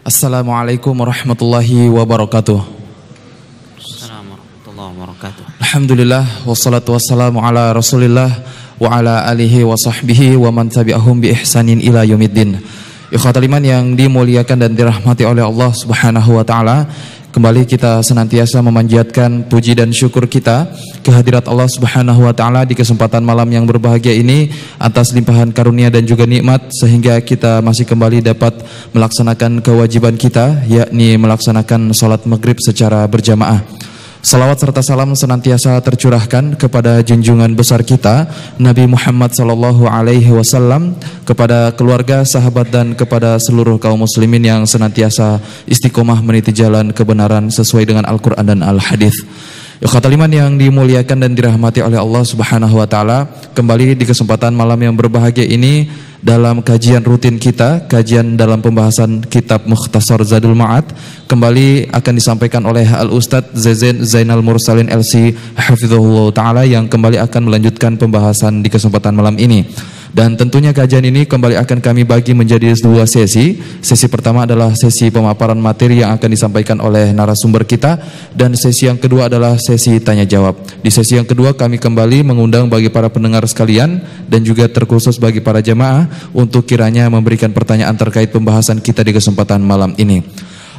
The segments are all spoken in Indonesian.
Assalamualaikum warahmatullahi wabarakatuh. Assalamualaikum warahmatullahi wabarakatuh. Alhamdulillah wassalatu wassalamu ala Rasulillah wa ala alihi wa sahbihi wa man tabi'ahum bi ihsanin ila yaumiddin. Ikhwatul iman yang dimuliakan dan dirahmati oleh Allah Subhanahu wa taala, Kembali kita senantiasa memanjatkan puji dan syukur kita kehadirat Allah Subhanahu wa taala di kesempatan malam yang berbahagia ini atas limpahan karunia dan juga nikmat sehingga kita masih kembali dapat melaksanakan kewajiban kita yakni melaksanakan salat maghrib secara berjamaah. Salawat serta salam senantiasa tercurahkan kepada junjungan besar kita Nabi Muhammad sallallahu alaihi wasallam kepada keluarga, sahabat dan kepada seluruh kaum muslimin yang senantiasa istiqomah meniti jalan kebenaran sesuai dengan Al-Qur'an dan Al-Hadis liman yang dimuliakan dan dirahmati oleh Allah Subhanahu wa taala, kembali di kesempatan malam yang berbahagia ini dalam kajian rutin kita, kajian dalam pembahasan kitab Mukhtasar Zadul Ma'ad, kembali akan disampaikan oleh Al Ustadz Zezen Zainal Mursalin LC Hafizahullah taala yang kembali akan melanjutkan pembahasan di kesempatan malam ini. Dan tentunya kajian ini kembali akan kami bagi menjadi dua sesi. Sesi pertama adalah sesi pemaparan materi yang akan disampaikan oleh narasumber kita dan sesi yang kedua adalah sesi tanya jawab. Di sesi yang kedua kami kembali mengundang bagi para pendengar sekalian dan juga terkhusus bagi para jemaah untuk kiranya memberikan pertanyaan terkait pembahasan kita di kesempatan malam ini.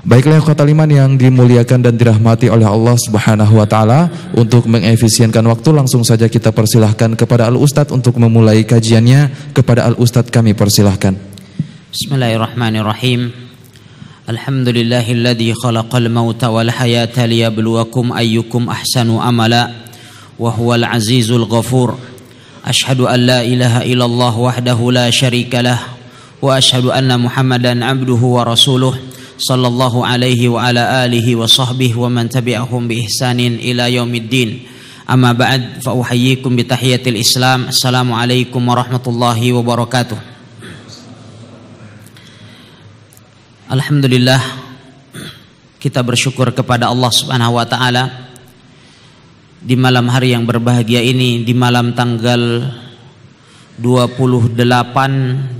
Baiklah kota liman yang dimuliakan dan dirahmati oleh Allah Subhanahu wa taala, untuk mengefisienkan waktu langsung saja kita persilahkan kepada Al Ustadz untuk memulai kajiannya. Kepada Al Ustadz kami persilahkan. Bismillahirrahmanirrahim. Alhamdulillahilladzi khalaqal mauta wal hayata liyabluwakum ayyukum ahsanu amala wa huwal azizul ghafur. Ashhadu an la ilaha illallah wahdahu la syarikalah wa ashhadu anna Muhammadan abduhu wa rasuluh. صلى الله عليه وعلى آله وصحبه ومن تبعهم بإحسان إلى يوم الدين أما بعد فأحييكم بتحية الإسلام السلام عليكم ورحمة الله وبركاته الحمد لله kita bersyukur kepada Allah Subhanahu wa taala di malam hari yang berbahagia ini di malam tanggal 28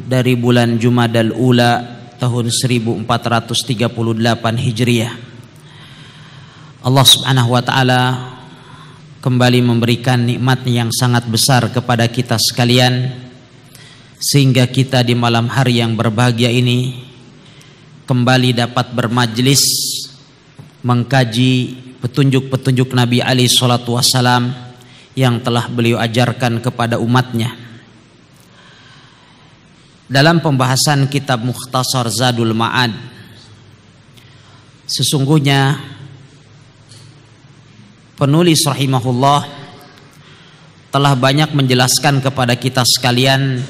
dari bulan Jumadal Ula tahun 1438 Hijriah. Allah Subhanahu wa taala kembali memberikan nikmat yang sangat besar kepada kita sekalian sehingga kita di malam hari yang berbahagia ini kembali dapat bermajlis mengkaji petunjuk-petunjuk Nabi Ali Alaihi Wasallam yang telah beliau ajarkan kepada umatnya dalam pembahasan kitab Mukhtasar Zadul Ma'ad sesungguhnya penulis rahimahullah telah banyak menjelaskan kepada kita sekalian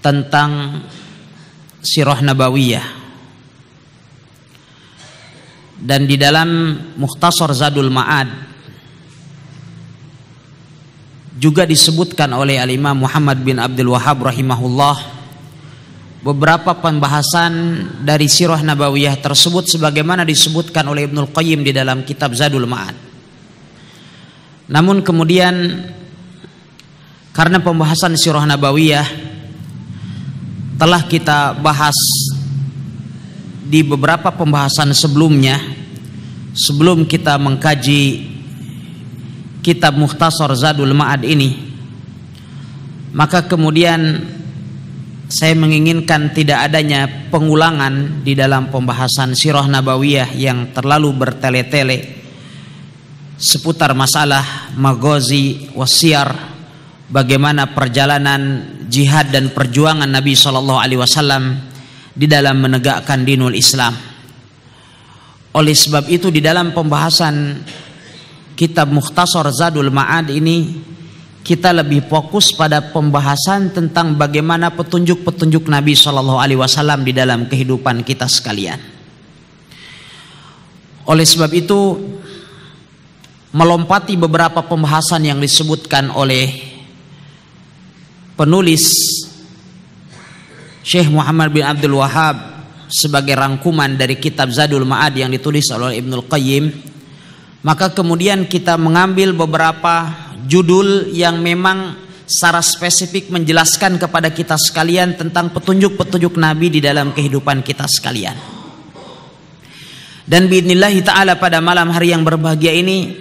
tentang sirah nabawiyah dan di dalam Mukhtasar Zadul Ma'ad juga disebutkan oleh Al-Imam Muhammad bin Abdul Wahab rahimahullah beberapa pembahasan dari sirah nabawiyah tersebut sebagaimana disebutkan oleh Ibnul Qayyim di dalam kitab Zadul Ma'ad. Namun kemudian karena pembahasan sirah nabawiyah telah kita bahas di beberapa pembahasan sebelumnya sebelum kita mengkaji kitab Muhtasar Zadul Ma'ad ini maka kemudian saya menginginkan tidak adanya pengulangan di dalam pembahasan sirah nabawiyah yang terlalu bertele-tele seputar masalah maghazi wasiar bagaimana perjalanan jihad dan perjuangan Nabi Shallallahu alaihi wasallam di dalam menegakkan dinul Islam oleh sebab itu di dalam pembahasan kitab Mukhtasar Zadul Ma'ad ini kita lebih fokus pada pembahasan tentang bagaimana petunjuk-petunjuk Nabi Shallallahu Alaihi Wasallam di dalam kehidupan kita sekalian. Oleh sebab itu, melompati beberapa pembahasan yang disebutkan oleh penulis Syekh Muhammad bin Abdul Wahab sebagai rangkuman dari kitab Zadul Ma'ad yang ditulis oleh Ibnul Qayyim maka kemudian kita mengambil beberapa judul yang memang secara spesifik menjelaskan kepada kita sekalian tentang petunjuk-petunjuk Nabi di dalam kehidupan kita sekalian. Dan biidnillahi ta'ala pada malam hari yang berbahagia ini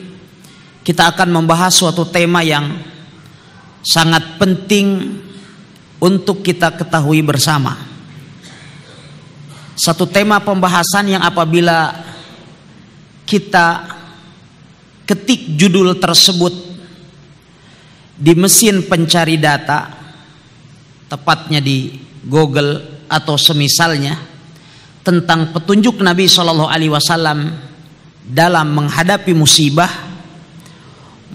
kita akan membahas suatu tema yang sangat penting untuk kita ketahui bersama. Satu tema pembahasan yang apabila kita ketik judul tersebut di mesin pencari data tepatnya di Google atau semisalnya tentang petunjuk Nabi Shallallahu Alaihi Wasallam dalam menghadapi musibah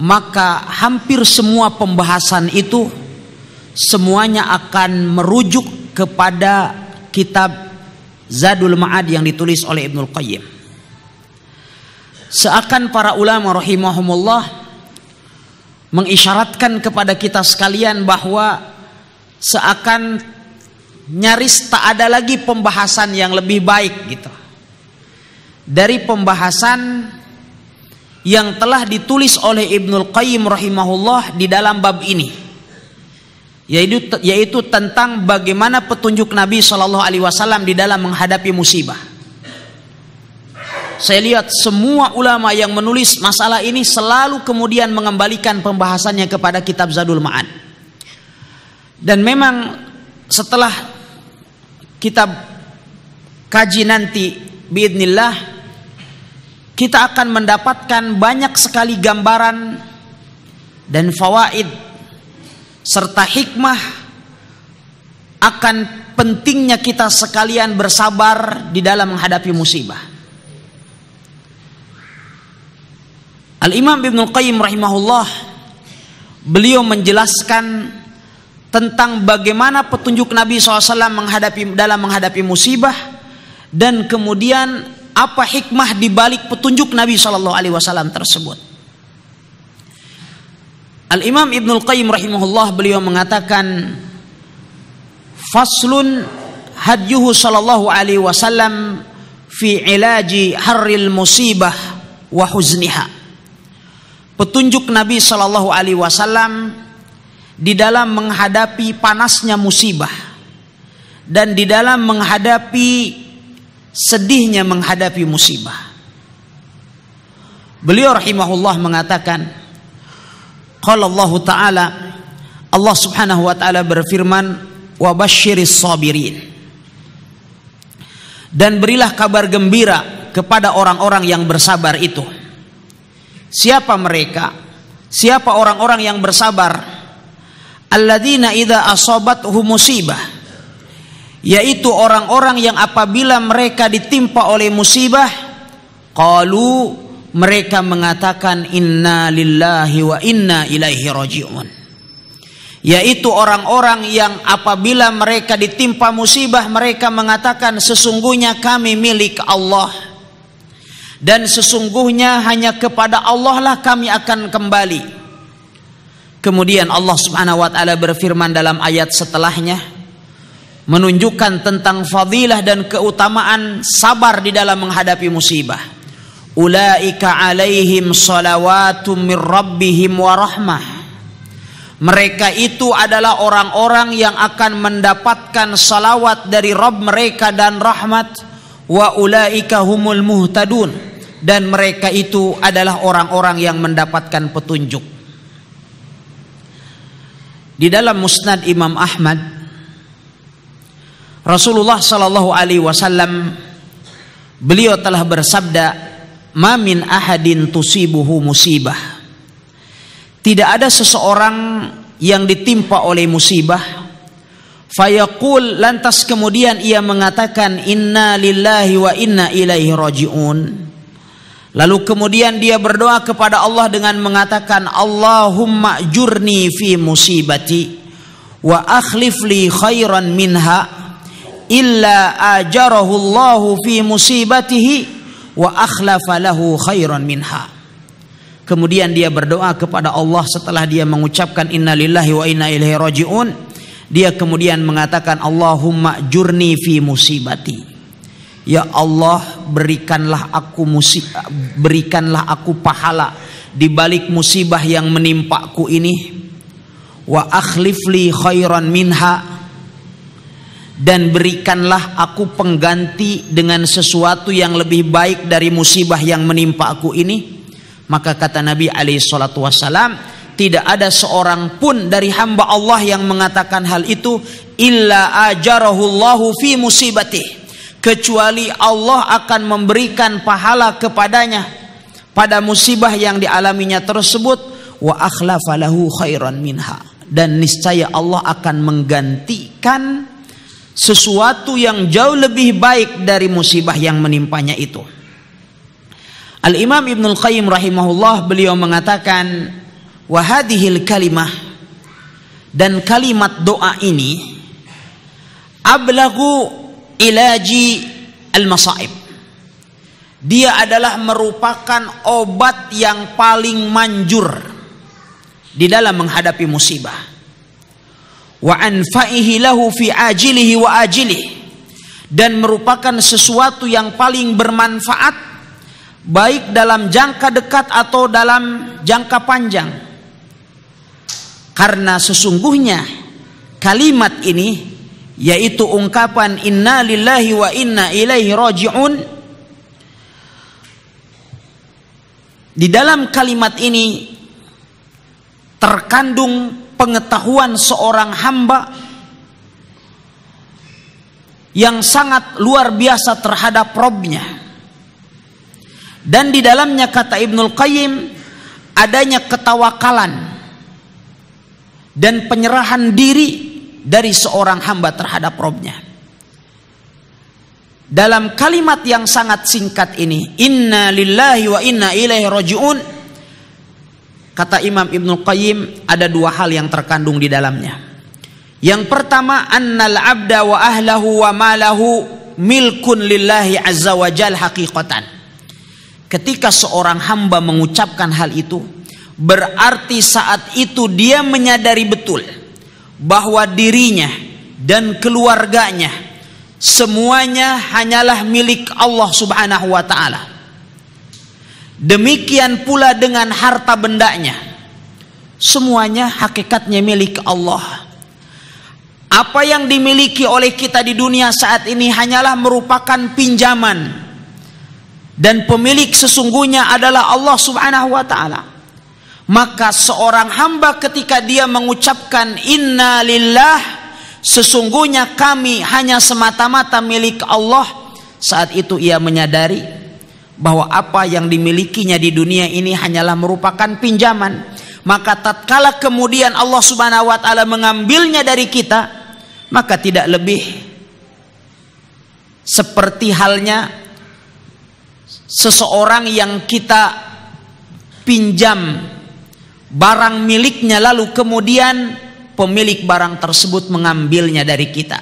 maka hampir semua pembahasan itu semuanya akan merujuk kepada kitab Zadul Ma'ad yang ditulis oleh Ibnul Qayyim Seakan para ulama rahimahumullah mengisyaratkan kepada kita sekalian bahwa seakan nyaris tak ada lagi pembahasan yang lebih baik gitu. Dari pembahasan yang telah ditulis oleh Ibnul Qayyim rahimahullah di dalam bab ini yaitu yaitu tentang bagaimana petunjuk Nabi Shallallahu alaihi wasallam di dalam menghadapi musibah saya lihat semua ulama yang menulis masalah ini selalu kemudian mengembalikan pembahasannya kepada kitab Zadul Ma'ad. Dan memang setelah kita kaji nanti biidnillah kita akan mendapatkan banyak sekali gambaran dan fawaid serta hikmah akan pentingnya kita sekalian bersabar di dalam menghadapi musibah. Al-Imam Ibnu Qayyim rahimahullah beliau menjelaskan tentang bagaimana petunjuk Nabi SAW menghadapi dalam menghadapi musibah dan kemudian apa hikmah dibalik petunjuk Nabi saw tersebut. Al Imam Ibnul Qayyim rahimahullah beliau mengatakan faslun hadyuhu Shallallahu Alaihi Wasallam fi ilaji harril musibah wa petunjuk Nabi Shallallahu Alaihi Wasallam di dalam menghadapi panasnya musibah dan di dalam menghadapi sedihnya menghadapi musibah. Beliau rahimahullah mengatakan, kalau Allah Ta'ala, Allah Subhanahu wa taala berfirman, "Wa sabirin." Dan berilah kabar gembira kepada orang-orang yang bersabar itu. Siapa mereka? Siapa orang-orang yang bersabar? Alladzina idza asobat humusibah yaitu orang-orang yang apabila mereka ditimpa oleh musibah qalu mereka mengatakan inna lillahi wa inna ilaihi rajiun yaitu orang-orang yang apabila mereka ditimpa musibah mereka mengatakan sesungguhnya kami milik Allah dan sesungguhnya hanya kepada Allah lah kami akan kembali. Kemudian Allah Subhanahu wa taala berfirman dalam ayat setelahnya menunjukkan tentang fadilah dan keutamaan sabar di dalam menghadapi musibah. Ulaika alaihim salawatum mir rabbihim wa rahmah. Mereka itu adalah orang-orang yang akan mendapatkan salawat dari Rabb mereka dan rahmat wa ulaika humul muhtadun dan mereka itu adalah orang-orang yang mendapatkan petunjuk. Di dalam Musnad Imam Ahmad Rasulullah sallallahu alaihi wasallam beliau telah bersabda, "Mamin ahadin tusibuhu musibah." Tidak ada seseorang yang ditimpa oleh musibah Fayaqul lantas kemudian ia mengatakan inna lillahi wa inna ilaihi rajiun Lalu kemudian dia berdoa kepada Allah dengan mengatakan Allahumma jurni fi musibati wa akhlif li khairan minha illa ajarahu Allah fi musibatihi wa akhlafa lahu khairan minha. Kemudian dia berdoa kepada Allah setelah dia mengucapkan innalillahi wa inna ilaihi rajiun. Dia kemudian mengatakan Allahumma jurni fi musibati. Ya Allah berikanlah aku musik berikanlah aku pahala di balik musibah yang menimpaku ini wa akhlifli khairan minha dan berikanlah aku pengganti dengan sesuatu yang lebih baik dari musibah yang menimpa aku ini maka kata Nabi alaihi salatu tidak ada seorang pun dari hamba Allah yang mengatakan hal itu illa ajarahullahu fi musibatih kecuali Allah akan memberikan pahala kepadanya pada musibah yang dialaminya tersebut wa akhlafalahu khairan minha dan niscaya Allah akan menggantikan sesuatu yang jauh lebih baik dari musibah yang menimpanya itu Al Imam Ibnu Qayyim rahimahullah beliau mengatakan wa hadhil kalimah dan kalimat doa ini ablagu ilaji al-masaib. Dia adalah merupakan obat yang paling manjur di dalam menghadapi musibah. Wa anfa'ihi lahu fi ajilihi wa ajilihi dan merupakan sesuatu yang paling bermanfaat baik dalam jangka dekat atau dalam jangka panjang. Karena sesungguhnya kalimat ini yaitu ungkapan inna lillahi wa inna ilaihi raji'un di dalam kalimat ini terkandung pengetahuan seorang hamba yang sangat luar biasa terhadap Robnya dan di dalamnya kata Ibnul Qayyim adanya ketawakalan dan penyerahan diri dari seorang hamba terhadap robnya. Dalam kalimat yang sangat singkat ini, inna lillahi wa inna ilaihi rajiun. Kata Imam Ibnu Qayyim ada dua hal yang terkandung di dalamnya. Yang pertama, annal abda wa ahlahu wa malahu milkun lillahi azza wa jal haqiqatan. Ketika seorang hamba mengucapkan hal itu, berarti saat itu dia menyadari betul bahwa dirinya dan keluarganya semuanya hanyalah milik Allah Subhanahu wa taala. Demikian pula dengan harta bendanya. Semuanya hakikatnya milik Allah. Apa yang dimiliki oleh kita di dunia saat ini hanyalah merupakan pinjaman dan pemilik sesungguhnya adalah Allah Subhanahu wa taala. Maka seorang hamba ketika dia mengucapkan inna lillah sesungguhnya kami hanya semata-mata milik Allah saat itu ia menyadari bahwa apa yang dimilikinya di dunia ini hanyalah merupakan pinjaman maka tatkala kemudian Allah Subhanahu wa taala mengambilnya dari kita maka tidak lebih seperti halnya seseorang yang kita pinjam barang miliknya lalu kemudian pemilik barang tersebut mengambilnya dari kita.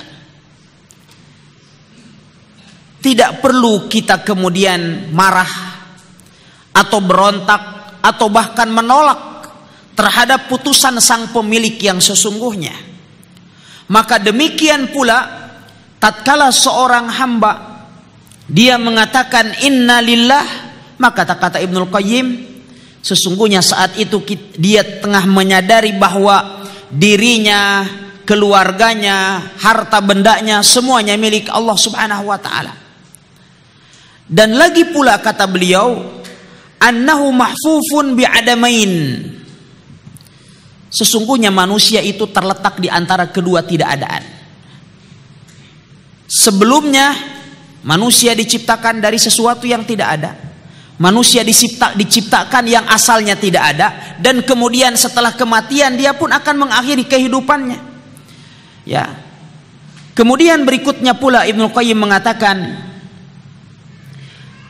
Tidak perlu kita kemudian marah atau berontak atau bahkan menolak terhadap putusan sang pemilik yang sesungguhnya. Maka demikian pula tatkala seorang hamba dia mengatakan innalillah maka kata kata Ibnul Qayyim Sesungguhnya saat itu dia tengah menyadari bahwa dirinya, keluarganya, harta bendanya semuanya milik Allah Subhanahu wa taala. Dan lagi pula kata beliau, annahu mahfufun bi adamain Sesungguhnya manusia itu terletak di antara kedua tidak adaan. Sebelumnya manusia diciptakan dari sesuatu yang tidak ada Manusia dicipta, diciptakan yang asalnya tidak ada dan kemudian setelah kematian dia pun akan mengakhiri kehidupannya. Ya. Kemudian berikutnya pula Ibnu Qayyim mengatakan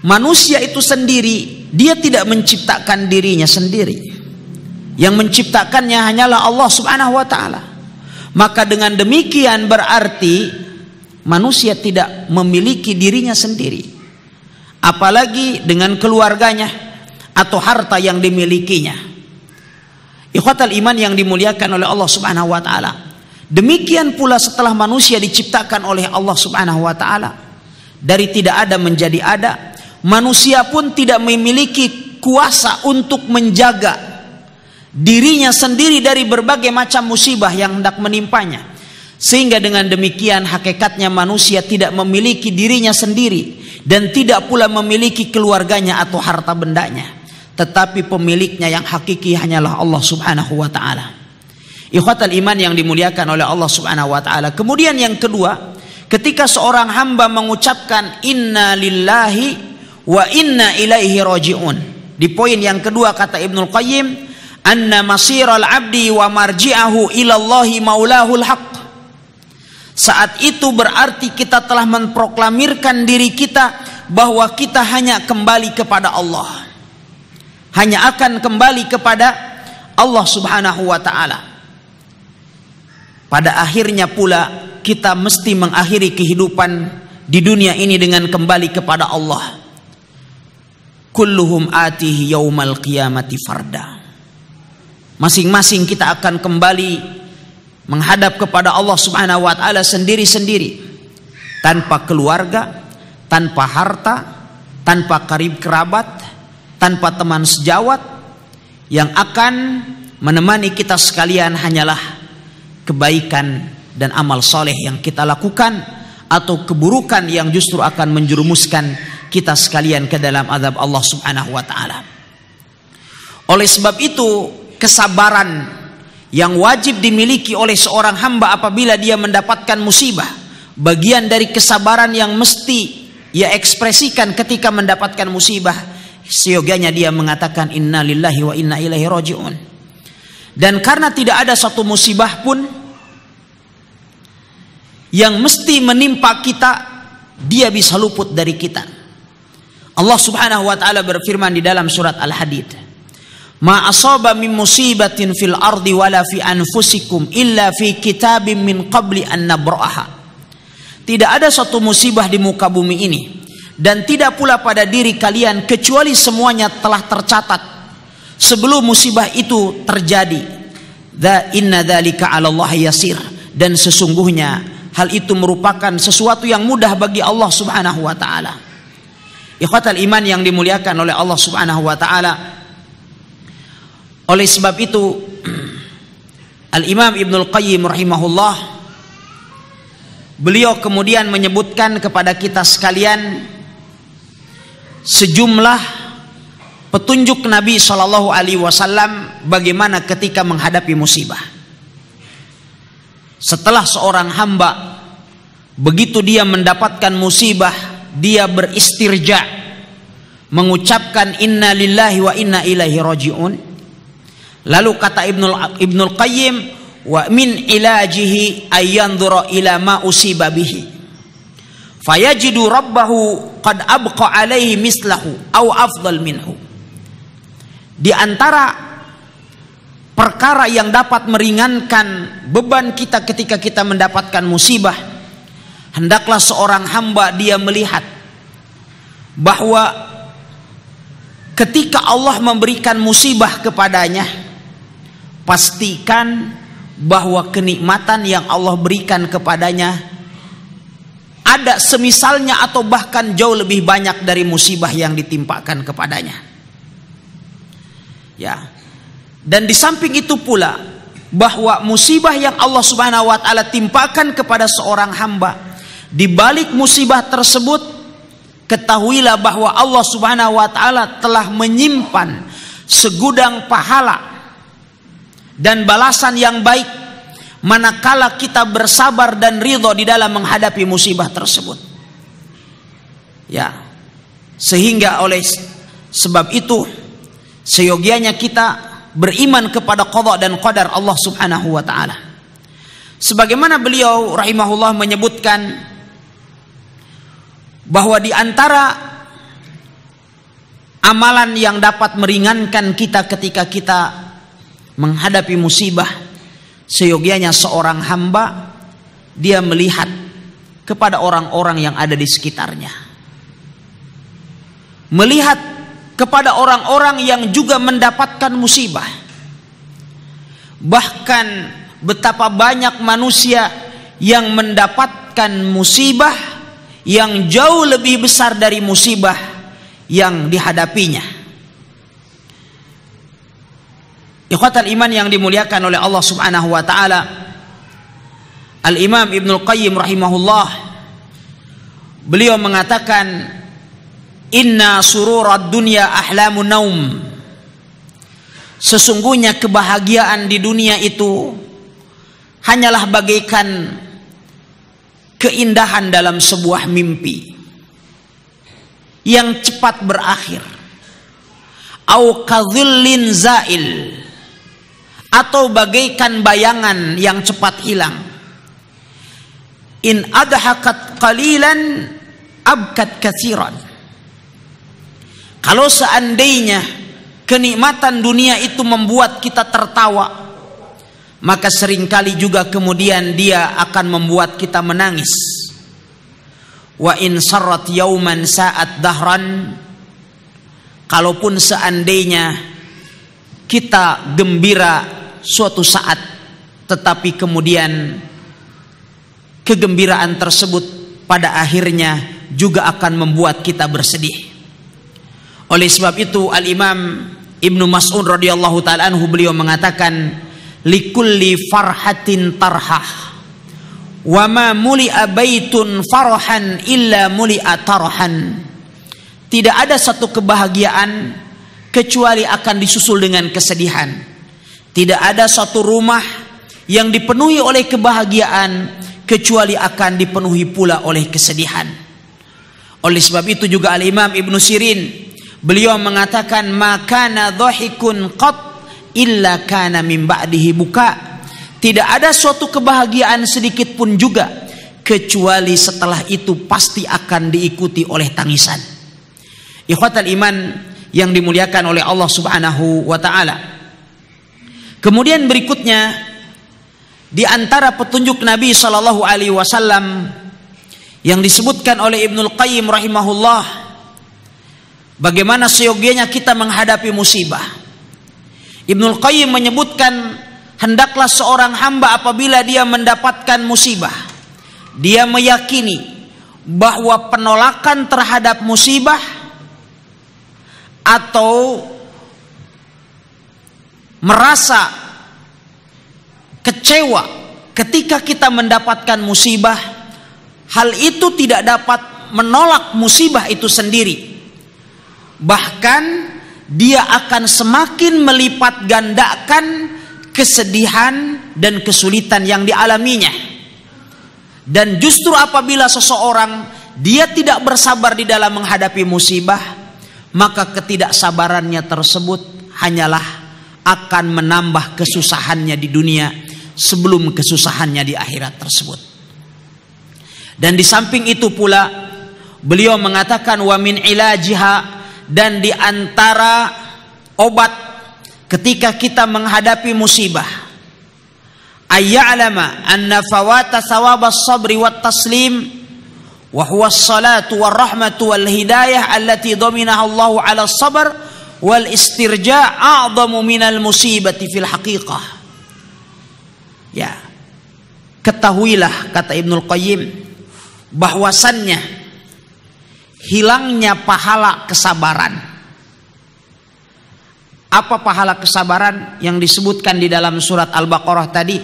manusia itu sendiri dia tidak menciptakan dirinya sendiri. Yang menciptakannya hanyalah Allah Subhanahu wa taala. Maka dengan demikian berarti manusia tidak memiliki dirinya sendiri apalagi dengan keluarganya atau harta yang dimilikinya. Ikhwatal iman yang dimuliakan oleh Allah Subhanahu wa taala. Demikian pula setelah manusia diciptakan oleh Allah Subhanahu wa taala dari tidak ada menjadi ada, manusia pun tidak memiliki kuasa untuk menjaga dirinya sendiri dari berbagai macam musibah yang hendak menimpanya. Sehingga dengan demikian hakikatnya manusia tidak memiliki dirinya sendiri dan tidak pula memiliki keluarganya atau harta bendanya tetapi pemiliknya yang hakiki hanyalah Allah Subhanahu wa taala. Ikhwatal iman yang dimuliakan oleh Allah Subhanahu wa taala. Kemudian yang kedua, ketika seorang hamba mengucapkan inna lillahi wa inna ilaihi rojiun. Di poin yang kedua kata Ibnu Qayyim, anna masiral abdi wa marji'ahu ilallahi maulahul haqq. Saat itu berarti kita telah memproklamirkan diri kita bahwa kita hanya kembali kepada Allah. Hanya akan kembali kepada Allah Subhanahu wa taala. Pada akhirnya pula kita mesti mengakhiri kehidupan di dunia ini dengan kembali kepada Allah. Kulluhum atihi yaumal qiyamati farda. Masing-masing kita akan kembali menghadap kepada Allah Subhanahu wa taala sendiri-sendiri tanpa keluarga, tanpa harta, tanpa karib kerabat, tanpa teman sejawat yang akan menemani kita sekalian hanyalah kebaikan dan amal soleh yang kita lakukan atau keburukan yang justru akan menjerumuskan kita sekalian ke dalam azab Allah Subhanahu wa taala. Oleh sebab itu, kesabaran yang wajib dimiliki oleh seorang hamba apabila dia mendapatkan musibah bagian dari kesabaran yang mesti ia ekspresikan ketika mendapatkan musibah seyogianya dia mengatakan inna lillahi wa inna ilaihi rojiun. dan karena tidak ada satu musibah pun yang mesti menimpa kita dia bisa luput dari kita Allah Subhanahu wa taala berfirman di dalam surat Al-Hadid Ma asaba min musibatin fil ardi wala fi anfusikum illa fi kitabim min qabli an nabraha. Tidak ada satu musibah di muka bumi ini dan tidak pula pada diri kalian kecuali semuanya telah tercatat sebelum musibah itu terjadi. Dha inna dzalika 'ala Allah yasir dan sesungguhnya hal itu merupakan sesuatu yang mudah bagi Allah Subhanahu wa taala. Ikhwatal iman yang dimuliakan oleh Allah Subhanahu wa taala, oleh sebab itu Al-Imam Ibnul Qayyim rahimahullah beliau kemudian menyebutkan kepada kita sekalian sejumlah petunjuk Nabi Shallallahu alaihi wasallam bagaimana ketika menghadapi musibah. Setelah seorang hamba begitu dia mendapatkan musibah, dia beristirja mengucapkan inna lillahi wa inna ilahi rojiun. Lalu kata Ibnul Ibnul Qayyim wa min ilajihi ayyanzura ila ma usiba bihi. Fayajidu rabbahu qad abqa alaihi mislahu au afdal minhu. Di antara perkara yang dapat meringankan beban kita ketika kita mendapatkan musibah hendaklah seorang hamba dia melihat bahwa ketika Allah memberikan musibah kepadanya pastikan bahwa kenikmatan yang Allah berikan kepadanya ada semisalnya atau bahkan jauh lebih banyak dari musibah yang ditimpakan kepadanya. Ya. Dan di samping itu pula bahwa musibah yang Allah Subhanahu wa taala timpakan kepada seorang hamba di balik musibah tersebut ketahuilah bahwa Allah Subhanahu wa taala telah menyimpan segudang pahala dan balasan yang baik manakala kita bersabar dan ridho di dalam menghadapi musibah tersebut. Ya. Sehingga oleh sebab itu seyogianya kita beriman kepada qada dan qadar Allah Subhanahu wa taala. Sebagaimana beliau rahimahullah menyebutkan bahwa di antara amalan yang dapat meringankan kita ketika kita menghadapi musibah seyogianya seorang hamba dia melihat kepada orang-orang yang ada di sekitarnya melihat kepada orang-orang yang juga mendapatkan musibah bahkan betapa banyak manusia yang mendapatkan musibah yang jauh lebih besar dari musibah yang dihadapinya Ikhwatal iman yang dimuliakan oleh Allah Subhanahu wa taala. Al-Imam Ibnul Al-Qayyim rahimahullah beliau mengatakan inna sururad dunya ahlamu naum. Sesungguhnya kebahagiaan di dunia itu hanyalah bagaikan keindahan dalam sebuah mimpi yang cepat berakhir. Au kadzillin zail atau bagaikan bayangan yang cepat hilang. In adhakat qalilan abkat kasiran. Kalau seandainya kenikmatan dunia itu membuat kita tertawa, maka seringkali juga kemudian dia akan membuat kita menangis. Wa in sarrat yauman sa'at dahran kalaupun seandainya kita gembira suatu saat tetapi kemudian kegembiraan tersebut pada akhirnya juga akan membuat kita bersedih. Oleh sebab itu Al-Imam Ibnu Mas'ud radhiyallahu taala anhu beliau mengatakan likulli farhatin tarhah wa ma muli'a baitun farhan illa muli'a tarhan. Tidak ada satu kebahagiaan kecuali akan disusul dengan kesedihan tidak ada satu rumah yang dipenuhi oleh kebahagiaan kecuali akan dipenuhi pula oleh kesedihan. Oleh sebab itu juga Al-Imam Ibnu Sirin beliau mengatakan maka dhahikun qat illa kana min ba'dihi buka. Tidak ada suatu kebahagiaan sedikit pun juga kecuali setelah itu pasti akan diikuti oleh tangisan. Ikhwatal iman yang dimuliakan oleh Allah Subhanahu wa taala. Kemudian berikutnya di antara petunjuk Nabi Shallallahu Alaihi Wasallam yang disebutkan oleh Ibnul Qayyim rahimahullah bagaimana seyogianya kita menghadapi musibah. Ibnul Qayyim menyebutkan hendaklah seorang hamba apabila dia mendapatkan musibah dia meyakini bahwa penolakan terhadap musibah atau merasa kecewa ketika kita mendapatkan musibah, hal itu tidak dapat menolak musibah itu sendiri. Bahkan dia akan semakin melipat gandakan kesedihan dan kesulitan yang dialaminya. Dan justru apabila seseorang dia tidak bersabar di dalam menghadapi musibah, maka ketidaksabarannya tersebut hanyalah akan menambah kesusahannya di dunia sebelum kesusahannya di akhirat tersebut. Dan di samping itu pula beliau mengatakan wa min ilajiha dan di antara obat ketika kita menghadapi musibah ayya'lama anna fawata thawaba sabri wat taslim wa huwa as-salatu war rahmatu wal hidayah allati dhaminaha Allah 'ala sabr wal istirja a'zamu minal musibati fil haqiqah ya ketahuilah kata Ibnul Qayyim bahwasannya hilangnya pahala kesabaran apa pahala kesabaran yang disebutkan di dalam surat Al-Baqarah tadi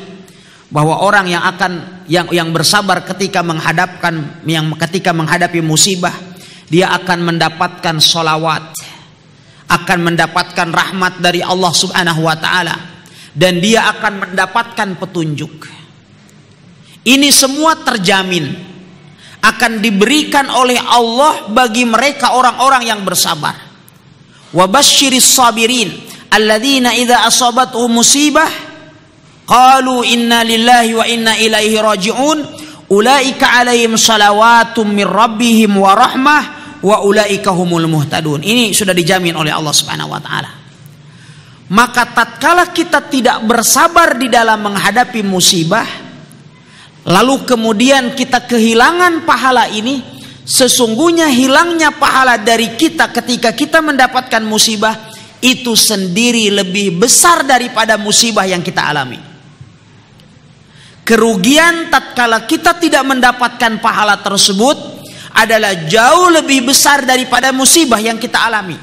bahwa orang yang akan yang yang bersabar ketika menghadapkan yang ketika menghadapi musibah dia akan mendapatkan solawat akan mendapatkan rahmat dari Allah Subhanahu wa taala dan dia akan mendapatkan petunjuk. Ini semua terjamin akan diberikan oleh Allah bagi mereka orang-orang yang bersabar. basyiris sabirin alladzina idza asabatuh musibah qalu inna lillahi wa inna ilaihi raji'un ulaika alaihim salawatum min rabbihim wa rahmah wa ulaika humul muhtadun. Ini sudah dijamin oleh Allah Subhanahu wa taala. Maka tatkala kita tidak bersabar di dalam menghadapi musibah, lalu kemudian kita kehilangan pahala ini, sesungguhnya hilangnya pahala dari kita ketika kita mendapatkan musibah itu sendiri lebih besar daripada musibah yang kita alami. Kerugian tatkala kita tidak mendapatkan pahala tersebut adalah jauh lebih besar daripada musibah yang kita alami.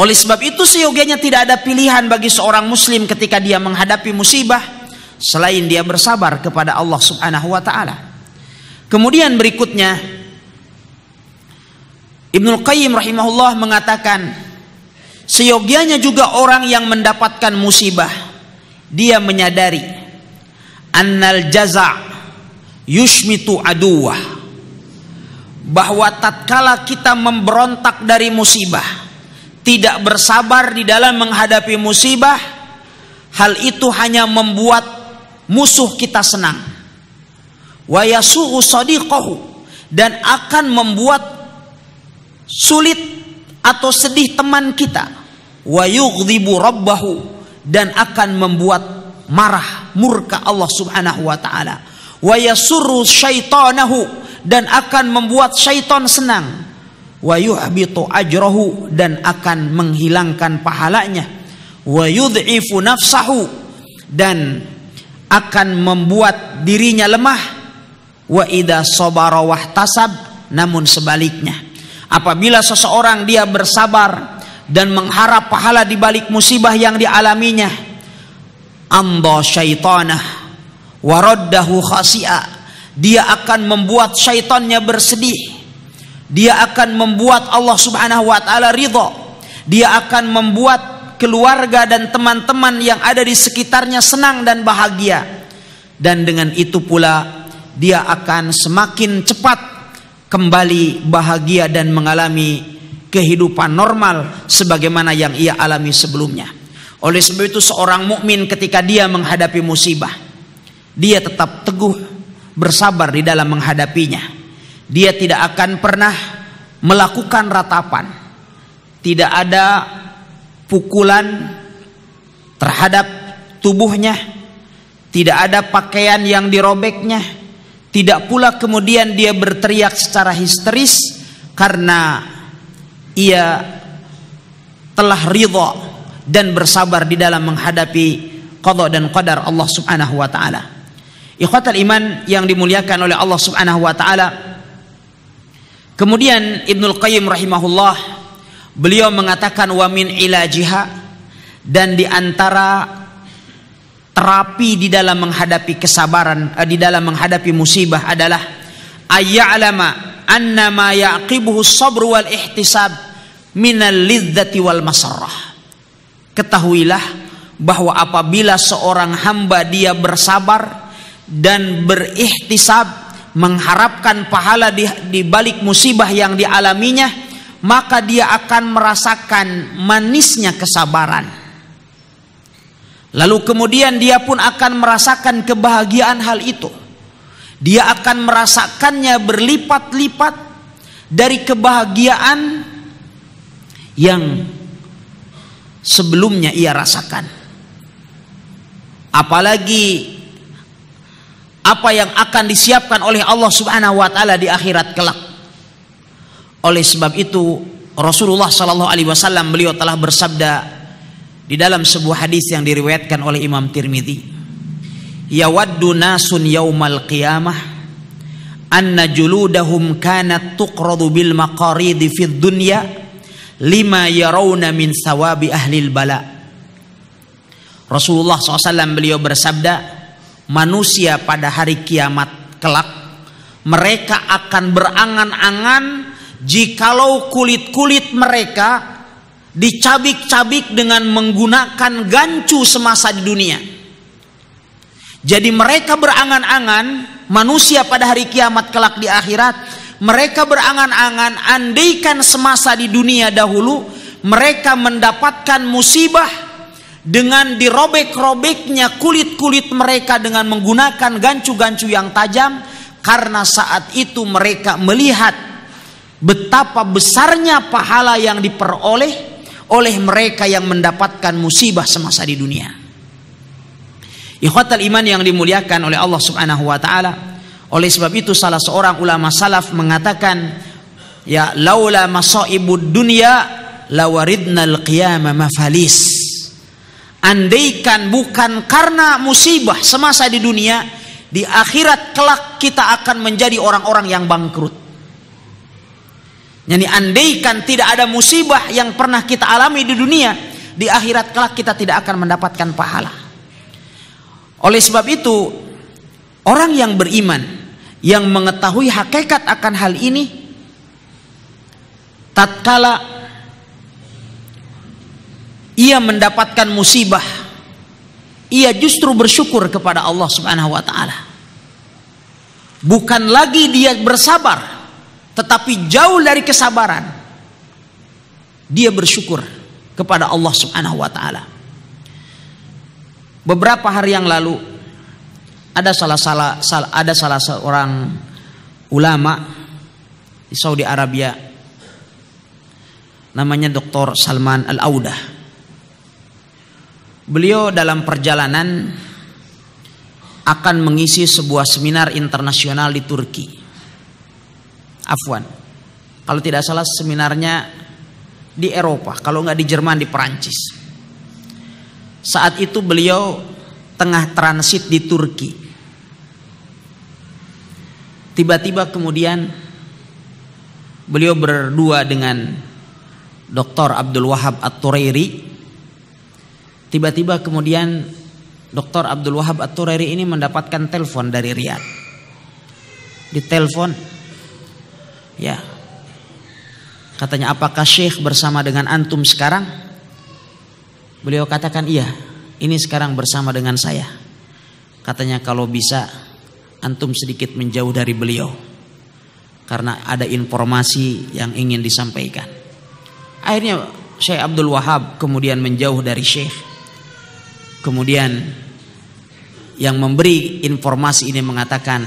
Oleh sebab itu seyogianya tidak ada pilihan bagi seorang muslim ketika dia menghadapi musibah selain dia bersabar kepada Allah Subhanahu wa taala. Kemudian berikutnya Ibnu Qayyim rahimahullah mengatakan seyogianya juga orang yang mendapatkan musibah dia menyadari annal jaza yushmitu aduwah bahwa tatkala kita memberontak dari musibah, tidak bersabar di dalam menghadapi musibah, hal itu hanya membuat musuh kita senang. dan akan membuat sulit atau sedih teman kita. dan akan membuat marah murka Allah Subhanahu wa taala. wayasuru syaitanahu dan akan membuat syaitan senang wa yuhbitu ajrahu dan akan menghilangkan pahalanya wa nafsahu dan akan membuat dirinya lemah wa idza sabara wahtasab namun sebaliknya apabila seseorang dia bersabar dan mengharap pahala di balik musibah yang dialaminya syaitanah waraddahu khasi'a dia akan membuat syaitannya bersedih. Dia akan membuat Allah Subhanahu wa taala ridha. Dia akan membuat keluarga dan teman-teman yang ada di sekitarnya senang dan bahagia. Dan dengan itu pula dia akan semakin cepat kembali bahagia dan mengalami kehidupan normal sebagaimana yang ia alami sebelumnya. Oleh sebab itu seorang mukmin ketika dia menghadapi musibah, dia tetap teguh bersabar di dalam menghadapinya. Dia tidak akan pernah melakukan ratapan. Tidak ada pukulan terhadap tubuhnya. Tidak ada pakaian yang dirobeknya. Tidak pula kemudian dia berteriak secara histeris karena ia telah ridha dan bersabar di dalam menghadapi qada dan qadar Allah Subhanahu wa taala. Ikhwatal iman yang dimuliakan oleh Allah Subhanahu wa taala. Kemudian Ibnul Qayyim rahimahullah beliau mengatakan wa min ilajiha dan di antara terapi di dalam menghadapi kesabaran eh, di dalam menghadapi musibah adalah ayya'lama anna ma yaqibuhu sabru wal ihtisab minal lizzati wal masarrah. Ketahuilah bahwa apabila seorang hamba dia bersabar dan berihtisab mengharapkan pahala di, di balik musibah yang dialaminya maka dia akan merasakan manisnya kesabaran lalu kemudian dia pun akan merasakan kebahagiaan hal itu dia akan merasakannya berlipat-lipat dari kebahagiaan yang sebelumnya ia rasakan apalagi apa yang akan disiapkan oleh Allah Subhanahu wa taala di akhirat kelak. Oleh sebab itu Rasulullah sallallahu alaihi wasallam beliau telah bersabda di dalam sebuah hadis yang diriwayatkan oleh Imam Tirmidzi. Yawaddu nasun yaumal qiyamah anna juludahum kanat tuqradu bil maqaridi fid dunya lima yarawna min sawabi al bala. Rasulullah SAW beliau bersabda, manusia pada hari kiamat kelak mereka akan berangan-angan jikalau kulit-kulit mereka dicabik-cabik dengan menggunakan gancu semasa di dunia. Jadi mereka berangan-angan manusia pada hari kiamat kelak di akhirat, mereka berangan-angan andaikan semasa di dunia dahulu mereka mendapatkan musibah dengan dirobek-robeknya kulit-kulit mereka dengan menggunakan gancu-gancu yang tajam karena saat itu mereka melihat betapa besarnya pahala yang diperoleh oleh mereka yang mendapatkan musibah semasa di dunia. Ikhwatal iman yang dimuliakan oleh Allah Subhanahu wa taala. Oleh sebab itu salah seorang ulama salaf mengatakan ya laula masaibud dunya lawaridnal qiyama mafalis Andaikan bukan karena musibah semasa di dunia, di akhirat kelak kita akan menjadi orang-orang yang bangkrut. Yani andaikan tidak ada musibah yang pernah kita alami di dunia, di akhirat kelak kita tidak akan mendapatkan pahala. Oleh sebab itu, orang yang beriman yang mengetahui hakikat akan hal ini tatkala ia mendapatkan musibah ia justru bersyukur kepada Allah Subhanahu wa taala bukan lagi dia bersabar tetapi jauh dari kesabaran dia bersyukur kepada Allah Subhanahu wa taala beberapa hari yang lalu ada salah salah, ada salah seorang ulama di Saudi Arabia namanya Dr. Salman Al-Audah Beliau dalam perjalanan akan mengisi sebuah seminar internasional di Turki. Afwan. Kalau tidak salah seminarnya di Eropa, kalau nggak di Jerman di Perancis. Saat itu beliau tengah transit di Turki. Tiba-tiba kemudian beliau berdua dengan Dr. Abdul Wahab At-Turairi Tiba-tiba kemudian Dr. Abdul Wahab At-Tureri ini mendapatkan telepon dari Riyadh. Ditelepon. Ya. Katanya apakah Syekh bersama dengan antum sekarang? Beliau katakan iya. Ini sekarang bersama dengan saya. Katanya kalau bisa antum sedikit menjauh dari beliau. Karena ada informasi yang ingin disampaikan. Akhirnya Syekh Abdul Wahab kemudian menjauh dari Syekh Kemudian yang memberi informasi ini mengatakan,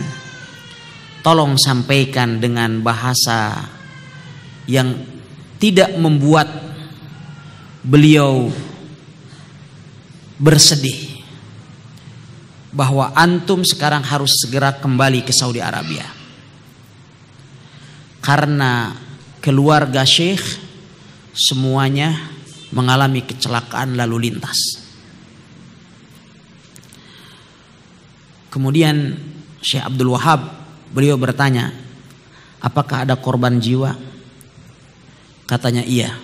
tolong sampaikan dengan bahasa yang tidak membuat beliau bersedih bahwa antum sekarang harus segera kembali ke Saudi Arabia karena keluarga Syekh semuanya mengalami kecelakaan lalu lintas. Kemudian Syekh Abdul Wahab beliau bertanya, "Apakah ada korban jiwa?" Katanya, "Iya."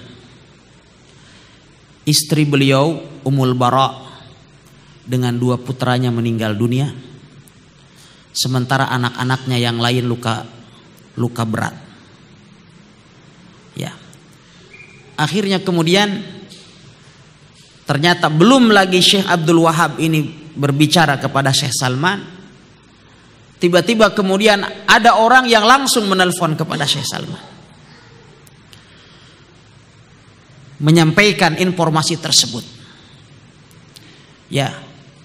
Istri beliau Umul Bara dengan dua putranya meninggal dunia. Sementara anak-anaknya yang lain luka luka berat. Ya. Akhirnya kemudian ternyata belum lagi Syekh Abdul Wahab ini berbicara kepada Syekh Salman tiba-tiba kemudian ada orang yang langsung menelpon kepada Syekh Salman menyampaikan informasi tersebut ya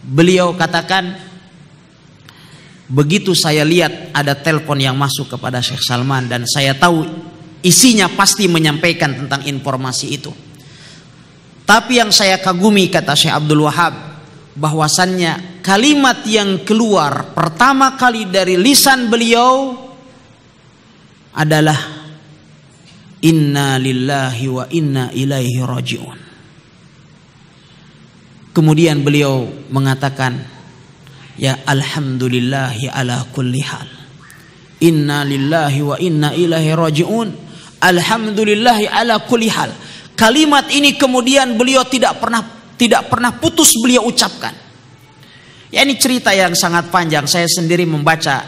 beliau katakan begitu saya lihat ada telepon yang masuk kepada Syekh Salman dan saya tahu isinya pasti menyampaikan tentang informasi itu tapi yang saya kagumi kata Syekh Abdul Wahab bahwasannya kalimat yang keluar pertama kali dari lisan beliau adalah inna lillahi wa inna ilaihi rajiun kemudian beliau mengatakan ya alhamdulillahi ala kulli hal inna lillahi wa inna ilaihi rajiun alhamdulillahi ala kulli hal kalimat ini kemudian beliau tidak pernah tidak pernah putus beliau ucapkan. Ya ini cerita yang sangat panjang. Saya sendiri membaca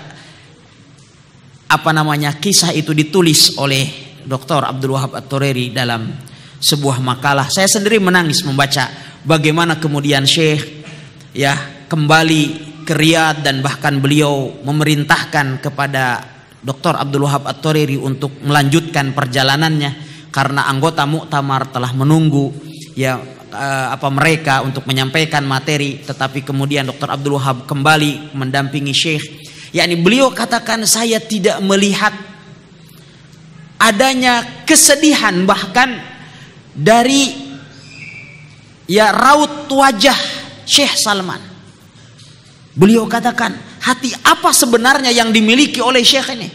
apa namanya kisah itu ditulis oleh Dr. Abdul Wahab at dalam sebuah makalah. Saya sendiri menangis membaca bagaimana kemudian Syekh ya kembali ke Riyadh dan bahkan beliau memerintahkan kepada Dr. Abdul Wahab at untuk melanjutkan perjalanannya karena anggota muktamar telah menunggu ya uh, apa mereka untuk menyampaikan materi tetapi kemudian Dr. Abdul Wahab kembali mendampingi Syekh yakni beliau katakan saya tidak melihat adanya kesedihan bahkan dari ya raut wajah Syekh Salman beliau katakan hati apa sebenarnya yang dimiliki oleh Syekh ini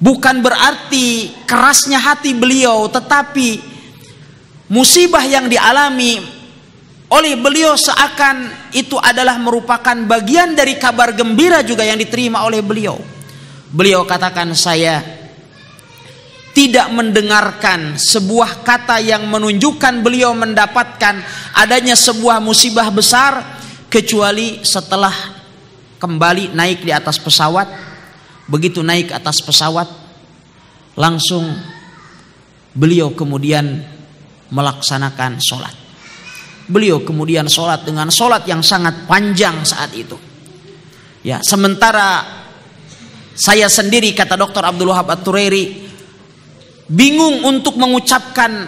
bukan berarti kerasnya hati beliau tetapi musibah yang dialami oleh beliau seakan itu adalah merupakan bagian dari kabar gembira juga yang diterima oleh beliau. Beliau katakan saya tidak mendengarkan sebuah kata yang menunjukkan beliau mendapatkan adanya sebuah musibah besar kecuali setelah kembali naik di atas pesawat. Begitu naik atas pesawat langsung beliau kemudian melaksanakan sholat. Beliau kemudian sholat dengan sholat yang sangat panjang saat itu. Ya, sementara saya sendiri kata Dr. Abdul Wahab At-Tureri bingung untuk mengucapkan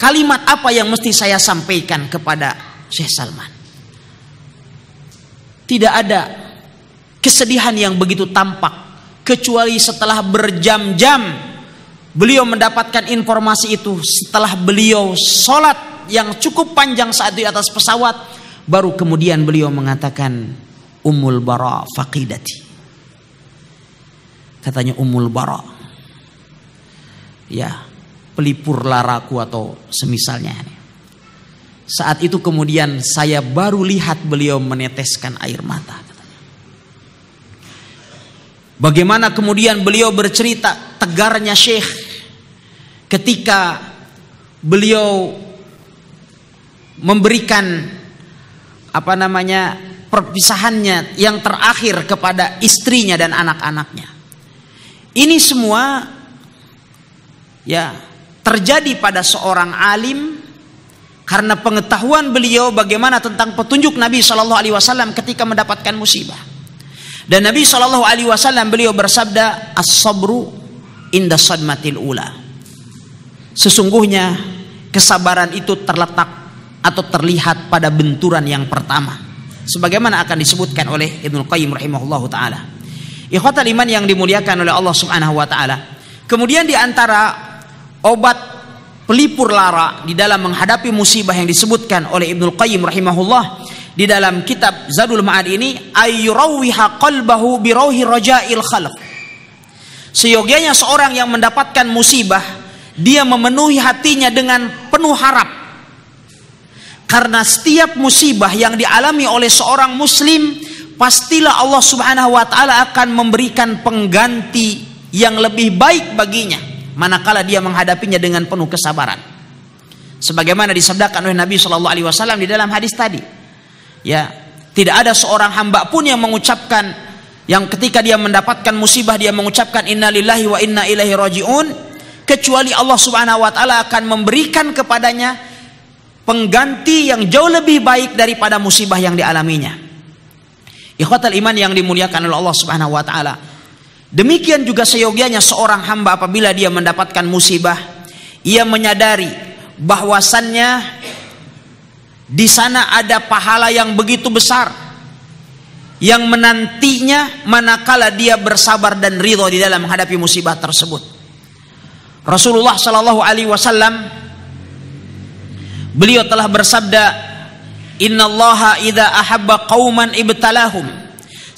kalimat apa yang mesti saya sampaikan kepada Syekh Salman. Tidak ada kesedihan yang begitu tampak kecuali setelah berjam-jam Beliau mendapatkan informasi itu setelah beliau sholat yang cukup panjang saat di atas pesawat. Baru kemudian beliau mengatakan, umul Bara faqidati. Katanya umul Bara. Ya, pelipur laraku atau semisalnya. Saat itu kemudian saya baru lihat beliau meneteskan air mata. Bagaimana kemudian beliau bercerita tegarnya Syekh ketika beliau memberikan apa namanya perpisahannya yang terakhir kepada istrinya dan anak-anaknya. Ini semua ya terjadi pada seorang alim karena pengetahuan beliau bagaimana tentang petunjuk Nabi Shallallahu Alaihi Wasallam ketika mendapatkan musibah. Dan Nabi Shallallahu Alaihi Wasallam beliau bersabda, as-sabru inda sadmatil ula. Sesungguhnya kesabaran itu terletak atau terlihat pada benturan yang pertama. Sebagaimana akan disebutkan oleh Ibnu Qayyim rahimahullahu taala. Ikhwatal iman yang dimuliakan oleh Allah Subhanahu wa taala. Kemudian di antara obat pelipur lara di dalam menghadapi musibah yang disebutkan oleh Ibnu Qayyim rahimahullah di dalam kitab Zadul Ma'ad ini ayyurawiha qalbahu birawhi raja'il khalq. Seyogianya seorang yang mendapatkan musibah, dia memenuhi hatinya dengan penuh harap. Karena setiap musibah yang dialami oleh seorang muslim, pastilah Allah Subhanahu wa taala akan memberikan pengganti yang lebih baik baginya manakala dia menghadapinya dengan penuh kesabaran. Sebagaimana disabdakan oleh Nabi Shallallahu alaihi wasallam di dalam hadis tadi, Ya, tidak ada seorang hamba pun yang mengucapkan yang ketika dia mendapatkan musibah dia mengucapkan innalillahi wa inna ilaihi rajiun kecuali Allah Subhanahu wa taala akan memberikan kepadanya pengganti yang jauh lebih baik daripada musibah yang dialaminya. Ikhwatal iman yang dimuliakan oleh Allah Subhanahu wa taala. Demikian juga seyogianya seorang hamba apabila dia mendapatkan musibah, ia menyadari bahwasannya di sana ada pahala yang begitu besar yang menantinya manakala dia bersabar dan ridho di dalam menghadapi musibah tersebut. Rasulullah Shallallahu Alaihi Wasallam beliau telah bersabda, Inna Allaha ida ahabba qauman ibtalahum.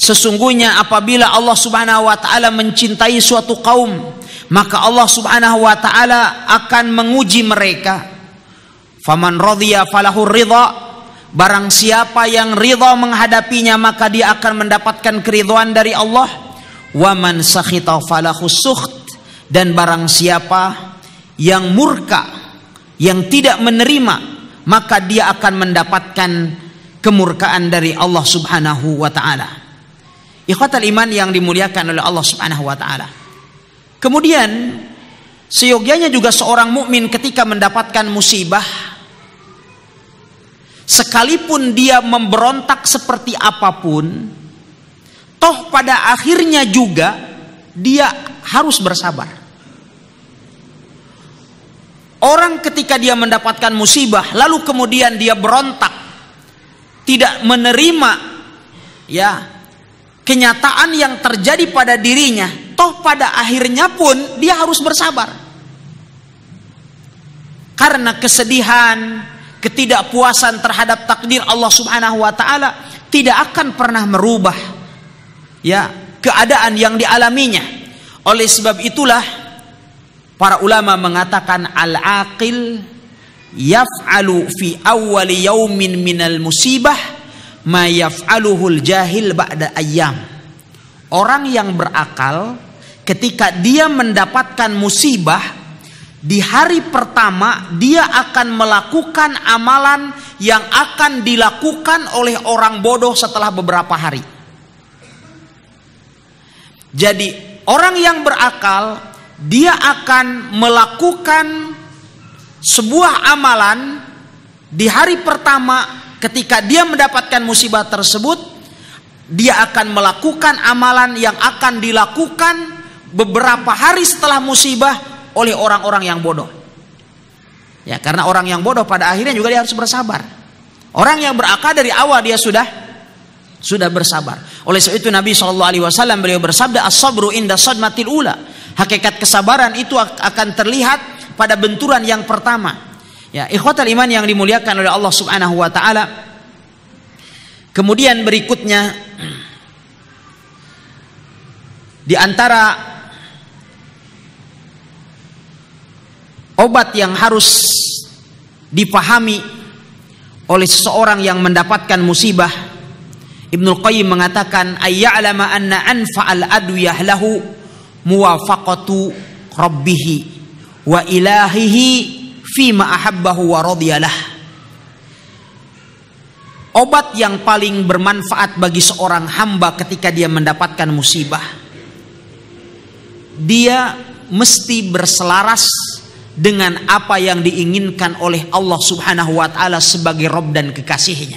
Sesungguhnya apabila Allah Subhanahu wa taala mencintai suatu kaum, maka Allah Subhanahu wa taala akan menguji mereka Faman radhiya falahu ridha. Barang siapa yang ridha menghadapinya maka dia akan mendapatkan keridhaan dari Allah. Waman sakhita falahu sukht. Dan barang siapa yang murka, yang tidak menerima, maka dia akan mendapatkan kemurkaan dari Allah Subhanahu wa taala. Ikhwatal iman yang dimuliakan oleh Allah Subhanahu wa taala. Kemudian seyogianya juga seorang mukmin ketika mendapatkan musibah sekalipun dia memberontak seperti apapun, toh pada akhirnya juga dia harus bersabar. Orang ketika dia mendapatkan musibah, lalu kemudian dia berontak, tidak menerima ya kenyataan yang terjadi pada dirinya, toh pada akhirnya pun dia harus bersabar. Karena kesedihan, ketidakpuasan terhadap takdir Allah Subhanahu wa taala tidak akan pernah merubah ya keadaan yang dialaminya. Oleh sebab itulah para ulama mengatakan al-aqil yaf'alu fi awwali yaumin minal musibah ma yaf'aluhul jahil ba'da ayyam. Orang yang berakal ketika dia mendapatkan musibah di hari pertama dia akan melakukan amalan yang akan dilakukan oleh orang bodoh setelah beberapa hari. Jadi, orang yang berakal dia akan melakukan sebuah amalan di hari pertama ketika dia mendapatkan musibah tersebut dia akan melakukan amalan yang akan dilakukan beberapa hari setelah musibah oleh orang-orang yang bodoh. Ya, karena orang yang bodoh pada akhirnya juga dia harus bersabar. Orang yang berakal dari awal dia sudah sudah bersabar. Oleh sebab itu Nabi Shallallahu alaihi wasallam beliau bersabda as inda sadmatil ula. Hakikat kesabaran itu akan terlihat pada benturan yang pertama. Ya, ikhwatal iman yang dimuliakan oleh Allah Subhanahu wa taala. Kemudian berikutnya di antara obat yang harus dipahami oleh seseorang yang mendapatkan musibah Ibnu Qayyim mengatakan ayya'lama anna anfa'al adwiyah lahu muwafaqatu rabbih wa ilahihi fi ma ahabbahu wa radiyalah Obat yang paling bermanfaat bagi seorang hamba ketika dia mendapatkan musibah dia mesti berselaras dengan apa yang diinginkan oleh Allah Subhanahu wa taala sebagai Rob dan kekasihnya.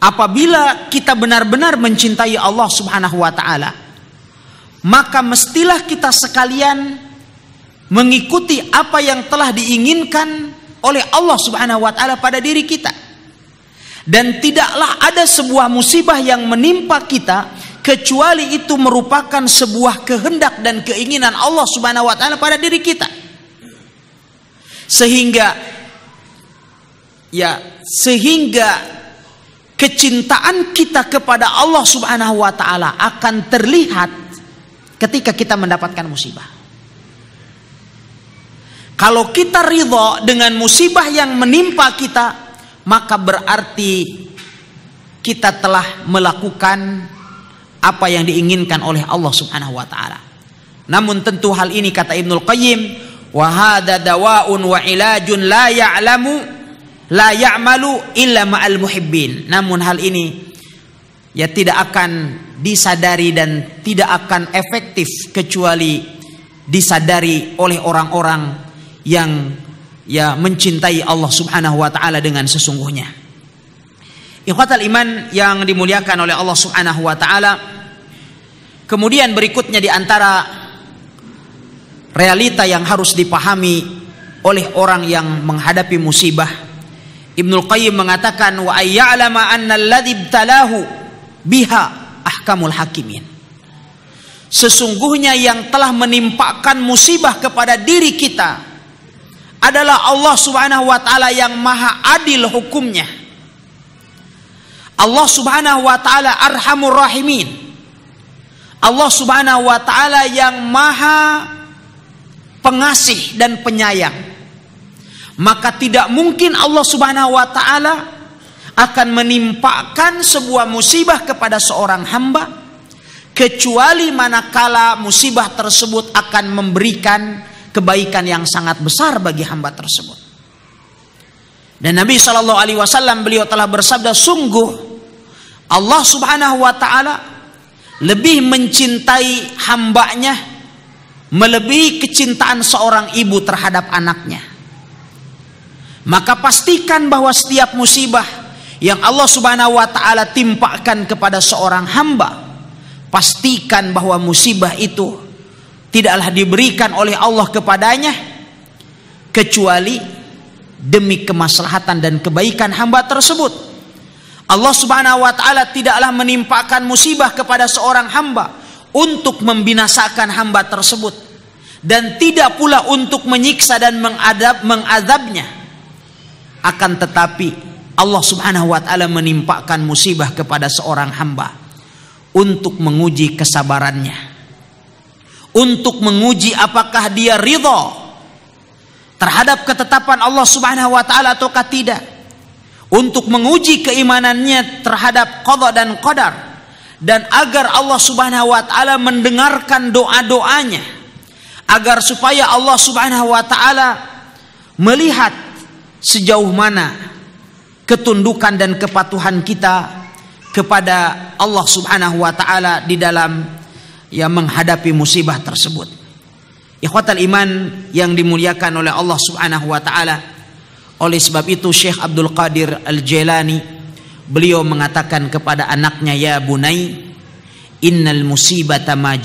Apabila kita benar-benar mencintai Allah Subhanahu wa taala, maka mestilah kita sekalian mengikuti apa yang telah diinginkan oleh Allah Subhanahu wa taala pada diri kita. Dan tidaklah ada sebuah musibah yang menimpa kita kecuali itu merupakan sebuah kehendak dan keinginan Allah Subhanahu wa taala pada diri kita. Sehingga ya, sehingga kecintaan kita kepada Allah Subhanahu wa taala akan terlihat ketika kita mendapatkan musibah. Kalau kita ridho dengan musibah yang menimpa kita, maka berarti kita telah melakukan apa yang diinginkan oleh Allah Subhanahu wa taala. Namun tentu hal ini kata Ibnul Qayyim wa hadza dawaun wa ilajun la ya'lamu la ya'malu illa ma'al muhibbin. Namun hal ini ya tidak akan disadari dan tidak akan efektif kecuali disadari oleh orang-orang yang ya mencintai Allah Subhanahu wa taala dengan sesungguhnya. Ikhwatal iman yang dimuliakan oleh Allah Subhanahu wa taala. Kemudian berikutnya di antara realita yang harus dipahami oleh orang yang menghadapi musibah. Ibnu Qayyim mengatakan wa ayya'lama anna alladhi ibtalahu biha ahkamul hakimin. Sesungguhnya yang telah menimpakan musibah kepada diri kita adalah Allah Subhanahu wa taala yang maha adil hukumnya Allah Subhanahu wa taala Arhamur Rahimin. Allah Subhanahu wa taala yang Maha Pengasih dan Penyayang. Maka tidak mungkin Allah Subhanahu wa taala akan menimpakan sebuah musibah kepada seorang hamba kecuali manakala musibah tersebut akan memberikan kebaikan yang sangat besar bagi hamba tersebut. Dan Nabi Shallallahu Alaihi Wasallam beliau telah bersabda, sungguh Allah subhanahu wa ta'ala lebih mencintai hambanya melebihi kecintaan seorang ibu terhadap anaknya maka pastikan bahwa setiap musibah yang Allah subhanahu wa ta'ala timpakan kepada seorang hamba pastikan bahwa musibah itu tidaklah diberikan oleh Allah kepadanya kecuali demi kemaslahatan dan kebaikan hamba tersebut Allah Subhanahu wa taala tidaklah menimpakan musibah kepada seorang hamba untuk membinasakan hamba tersebut dan tidak pula untuk menyiksa dan mengadab mengadabnya. akan tetapi Allah Subhanahu wa taala menimpakan musibah kepada seorang hamba untuk menguji kesabarannya untuk menguji apakah dia ridho terhadap ketetapan Allah Subhanahu wa taala ataukah tidak untuk menguji keimanannya terhadap qada dan qadar dan agar Allah Subhanahu wa taala mendengarkan doa-doanya agar supaya Allah Subhanahu wa taala melihat sejauh mana ketundukan dan kepatuhan kita kepada Allah Subhanahu wa taala di dalam yang menghadapi musibah tersebut. Ikhwatal iman yang dimuliakan oleh Allah Subhanahu wa taala, oleh sebab itu Syekh Abdul Qadir Al-Jailani beliau mengatakan kepada anaknya ya bunai innal musibata ma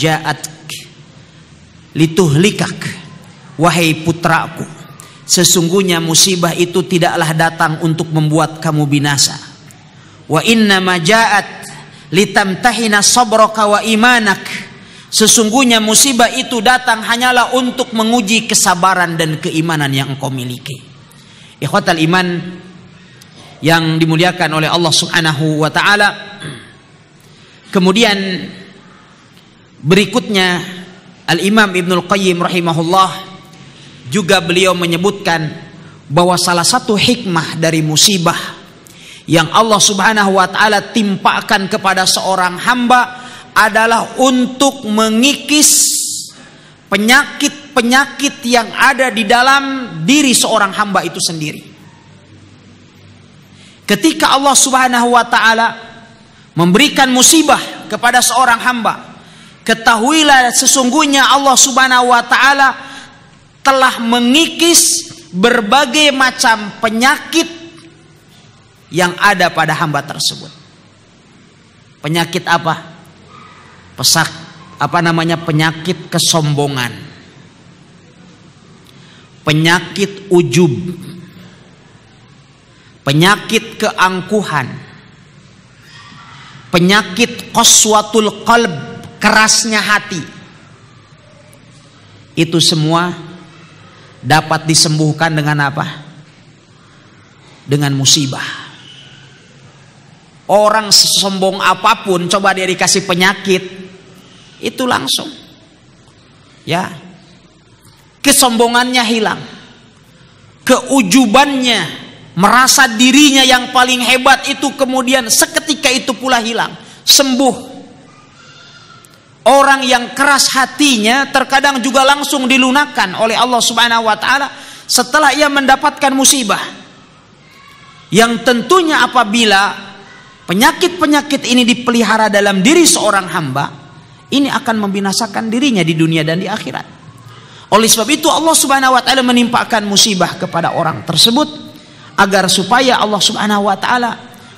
lituhlikak wahai putraku sesungguhnya musibah itu tidaklah datang untuk membuat kamu binasa wa inna ma ja'at litamtahina sabraka wa imanak sesungguhnya musibah itu datang hanyalah untuk menguji kesabaran dan keimanan yang engkau miliki Ikhwatal iman yang dimuliakan oleh Allah Subhanahu wa taala. Kemudian berikutnya Al-Imam Ibnul Qayyim rahimahullah juga beliau menyebutkan bahwa salah satu hikmah dari musibah yang Allah Subhanahu wa taala timpakan kepada seorang hamba adalah untuk mengikis penyakit-penyakit yang ada di dalam diri seorang hamba itu sendiri. Ketika Allah Subhanahu wa taala memberikan musibah kepada seorang hamba, ketahuilah sesungguhnya Allah Subhanahu wa taala telah mengikis berbagai macam penyakit yang ada pada hamba tersebut. Penyakit apa? Pesak apa namanya penyakit kesombongan, penyakit ujub, penyakit keangkuhan, penyakit koswatul qalb, kerasnya hati. Itu semua dapat disembuhkan dengan apa? Dengan musibah. Orang sesombong apapun coba dia dikasih penyakit itu langsung. Ya. Kesombongannya hilang. Keujubannya merasa dirinya yang paling hebat itu kemudian seketika itu pula hilang, sembuh. Orang yang keras hatinya terkadang juga langsung dilunakkan oleh Allah Subhanahu wa taala setelah ia mendapatkan musibah. Yang tentunya apabila penyakit-penyakit ini dipelihara dalam diri seorang hamba, ini akan membinasakan dirinya di dunia dan di akhirat. Oleh sebab itu Allah Subhanahu wa taala menimpakan musibah kepada orang tersebut agar supaya Allah Subhanahu wa taala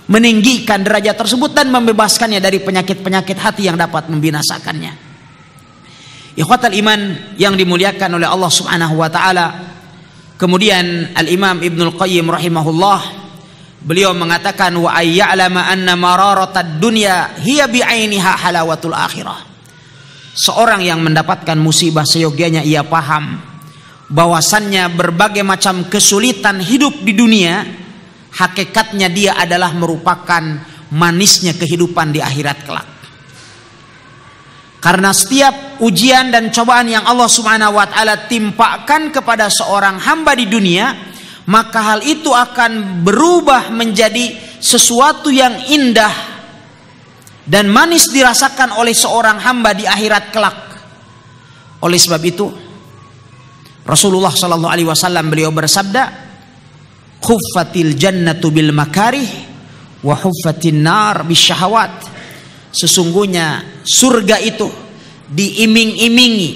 meninggikan derajat tersebut dan membebaskannya dari penyakit-penyakit hati yang dapat membinasakannya. Ikhwatal iman yang dimuliakan oleh Allah Subhanahu wa taala. Kemudian Al-Imam Ibnu Al-Qayyim rahimahullah beliau mengatakan wa ayya'lama anna mararatad dunya hiya bi'ainiha halawatul akhirah. Seorang yang mendapatkan musibah seyogianya ia paham bahwasannya berbagai macam kesulitan hidup di dunia hakikatnya dia adalah merupakan manisnya kehidupan di akhirat kelak. Karena setiap ujian dan cobaan yang Allah Subhanahu wa taala timpakan kepada seorang hamba di dunia, maka hal itu akan berubah menjadi sesuatu yang indah dan manis dirasakan oleh seorang hamba di akhirat kelak. Oleh sebab itu Rasulullah Shallallahu Alaihi Wasallam beliau bersabda, "Kufatil jannatu bil makarih, wa huffatin nar bisyahawat." Sesungguhnya surga itu diiming-imingi,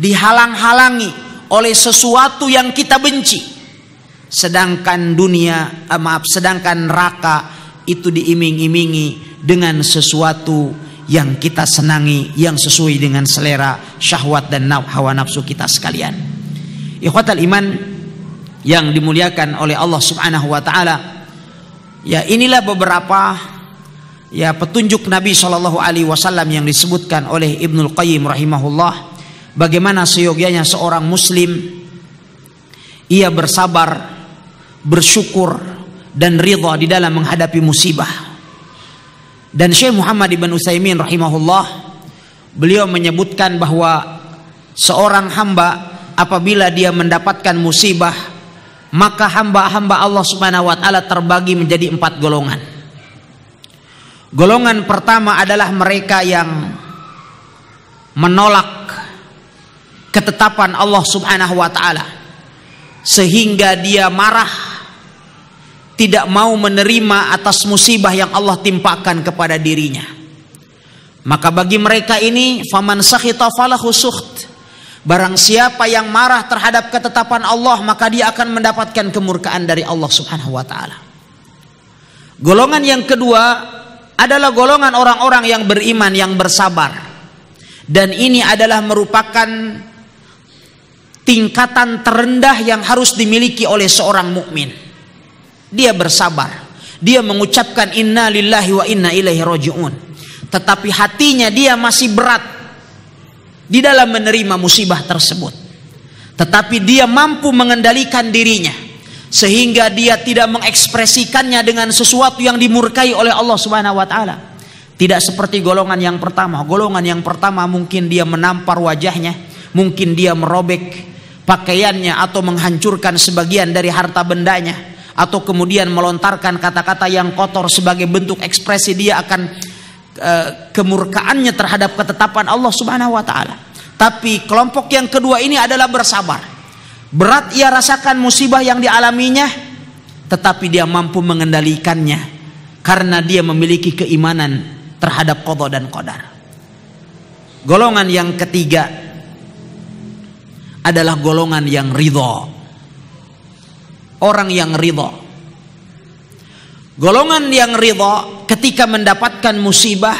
dihalang-halangi oleh sesuatu yang kita benci. Sedangkan dunia, eh, maaf, sedangkan neraka itu diiming-imingi dengan sesuatu yang kita senangi yang sesuai dengan selera syahwat dan hawa nafsu kita sekalian ikhwatal iman yang dimuliakan oleh Allah subhanahu wa ta'ala ya inilah beberapa ya petunjuk Nabi Shallallahu Alaihi Wasallam yang disebutkan oleh Ibnul Qayyim rahimahullah bagaimana seyogianya seorang Muslim ia bersabar bersyukur dan ridha di dalam menghadapi musibah. Dan Syekh Muhammad ibn Utsaimin rahimahullah beliau menyebutkan bahwa seorang hamba apabila dia mendapatkan musibah maka hamba-hamba Allah Subhanahu wa taala terbagi menjadi empat golongan. Golongan pertama adalah mereka yang menolak ketetapan Allah Subhanahu wa taala sehingga dia marah tidak mau menerima atas musibah yang Allah timpakan kepada dirinya. Maka bagi mereka ini faman sakhita falahu sukht. Barang siapa yang marah terhadap ketetapan Allah maka dia akan mendapatkan kemurkaan dari Allah Subhanahu wa taala. Golongan yang kedua adalah golongan orang-orang yang beriman yang bersabar. Dan ini adalah merupakan tingkatan terendah yang harus dimiliki oleh seorang mukmin. Dia bersabar. Dia mengucapkan inna lillahi wa inna ilaihi raji'un. Tetapi hatinya dia masih berat di dalam menerima musibah tersebut. Tetapi dia mampu mengendalikan dirinya sehingga dia tidak mengekspresikannya dengan sesuatu yang dimurkai oleh Allah Subhanahu wa taala. Tidak seperti golongan yang pertama. Golongan yang pertama mungkin dia menampar wajahnya, mungkin dia merobek pakaiannya atau menghancurkan sebagian dari harta bendanya atau kemudian melontarkan kata-kata yang kotor sebagai bentuk ekspresi dia akan e, kemurkaannya terhadap ketetapan Allah Subhanahu wa taala. Tapi kelompok yang kedua ini adalah bersabar. Berat ia rasakan musibah yang dialaminya, tetapi dia mampu mengendalikannya karena dia memiliki keimanan terhadap qada dan qadar. Golongan yang ketiga adalah golongan yang ridho orang yang ridho golongan yang ridho ketika mendapatkan musibah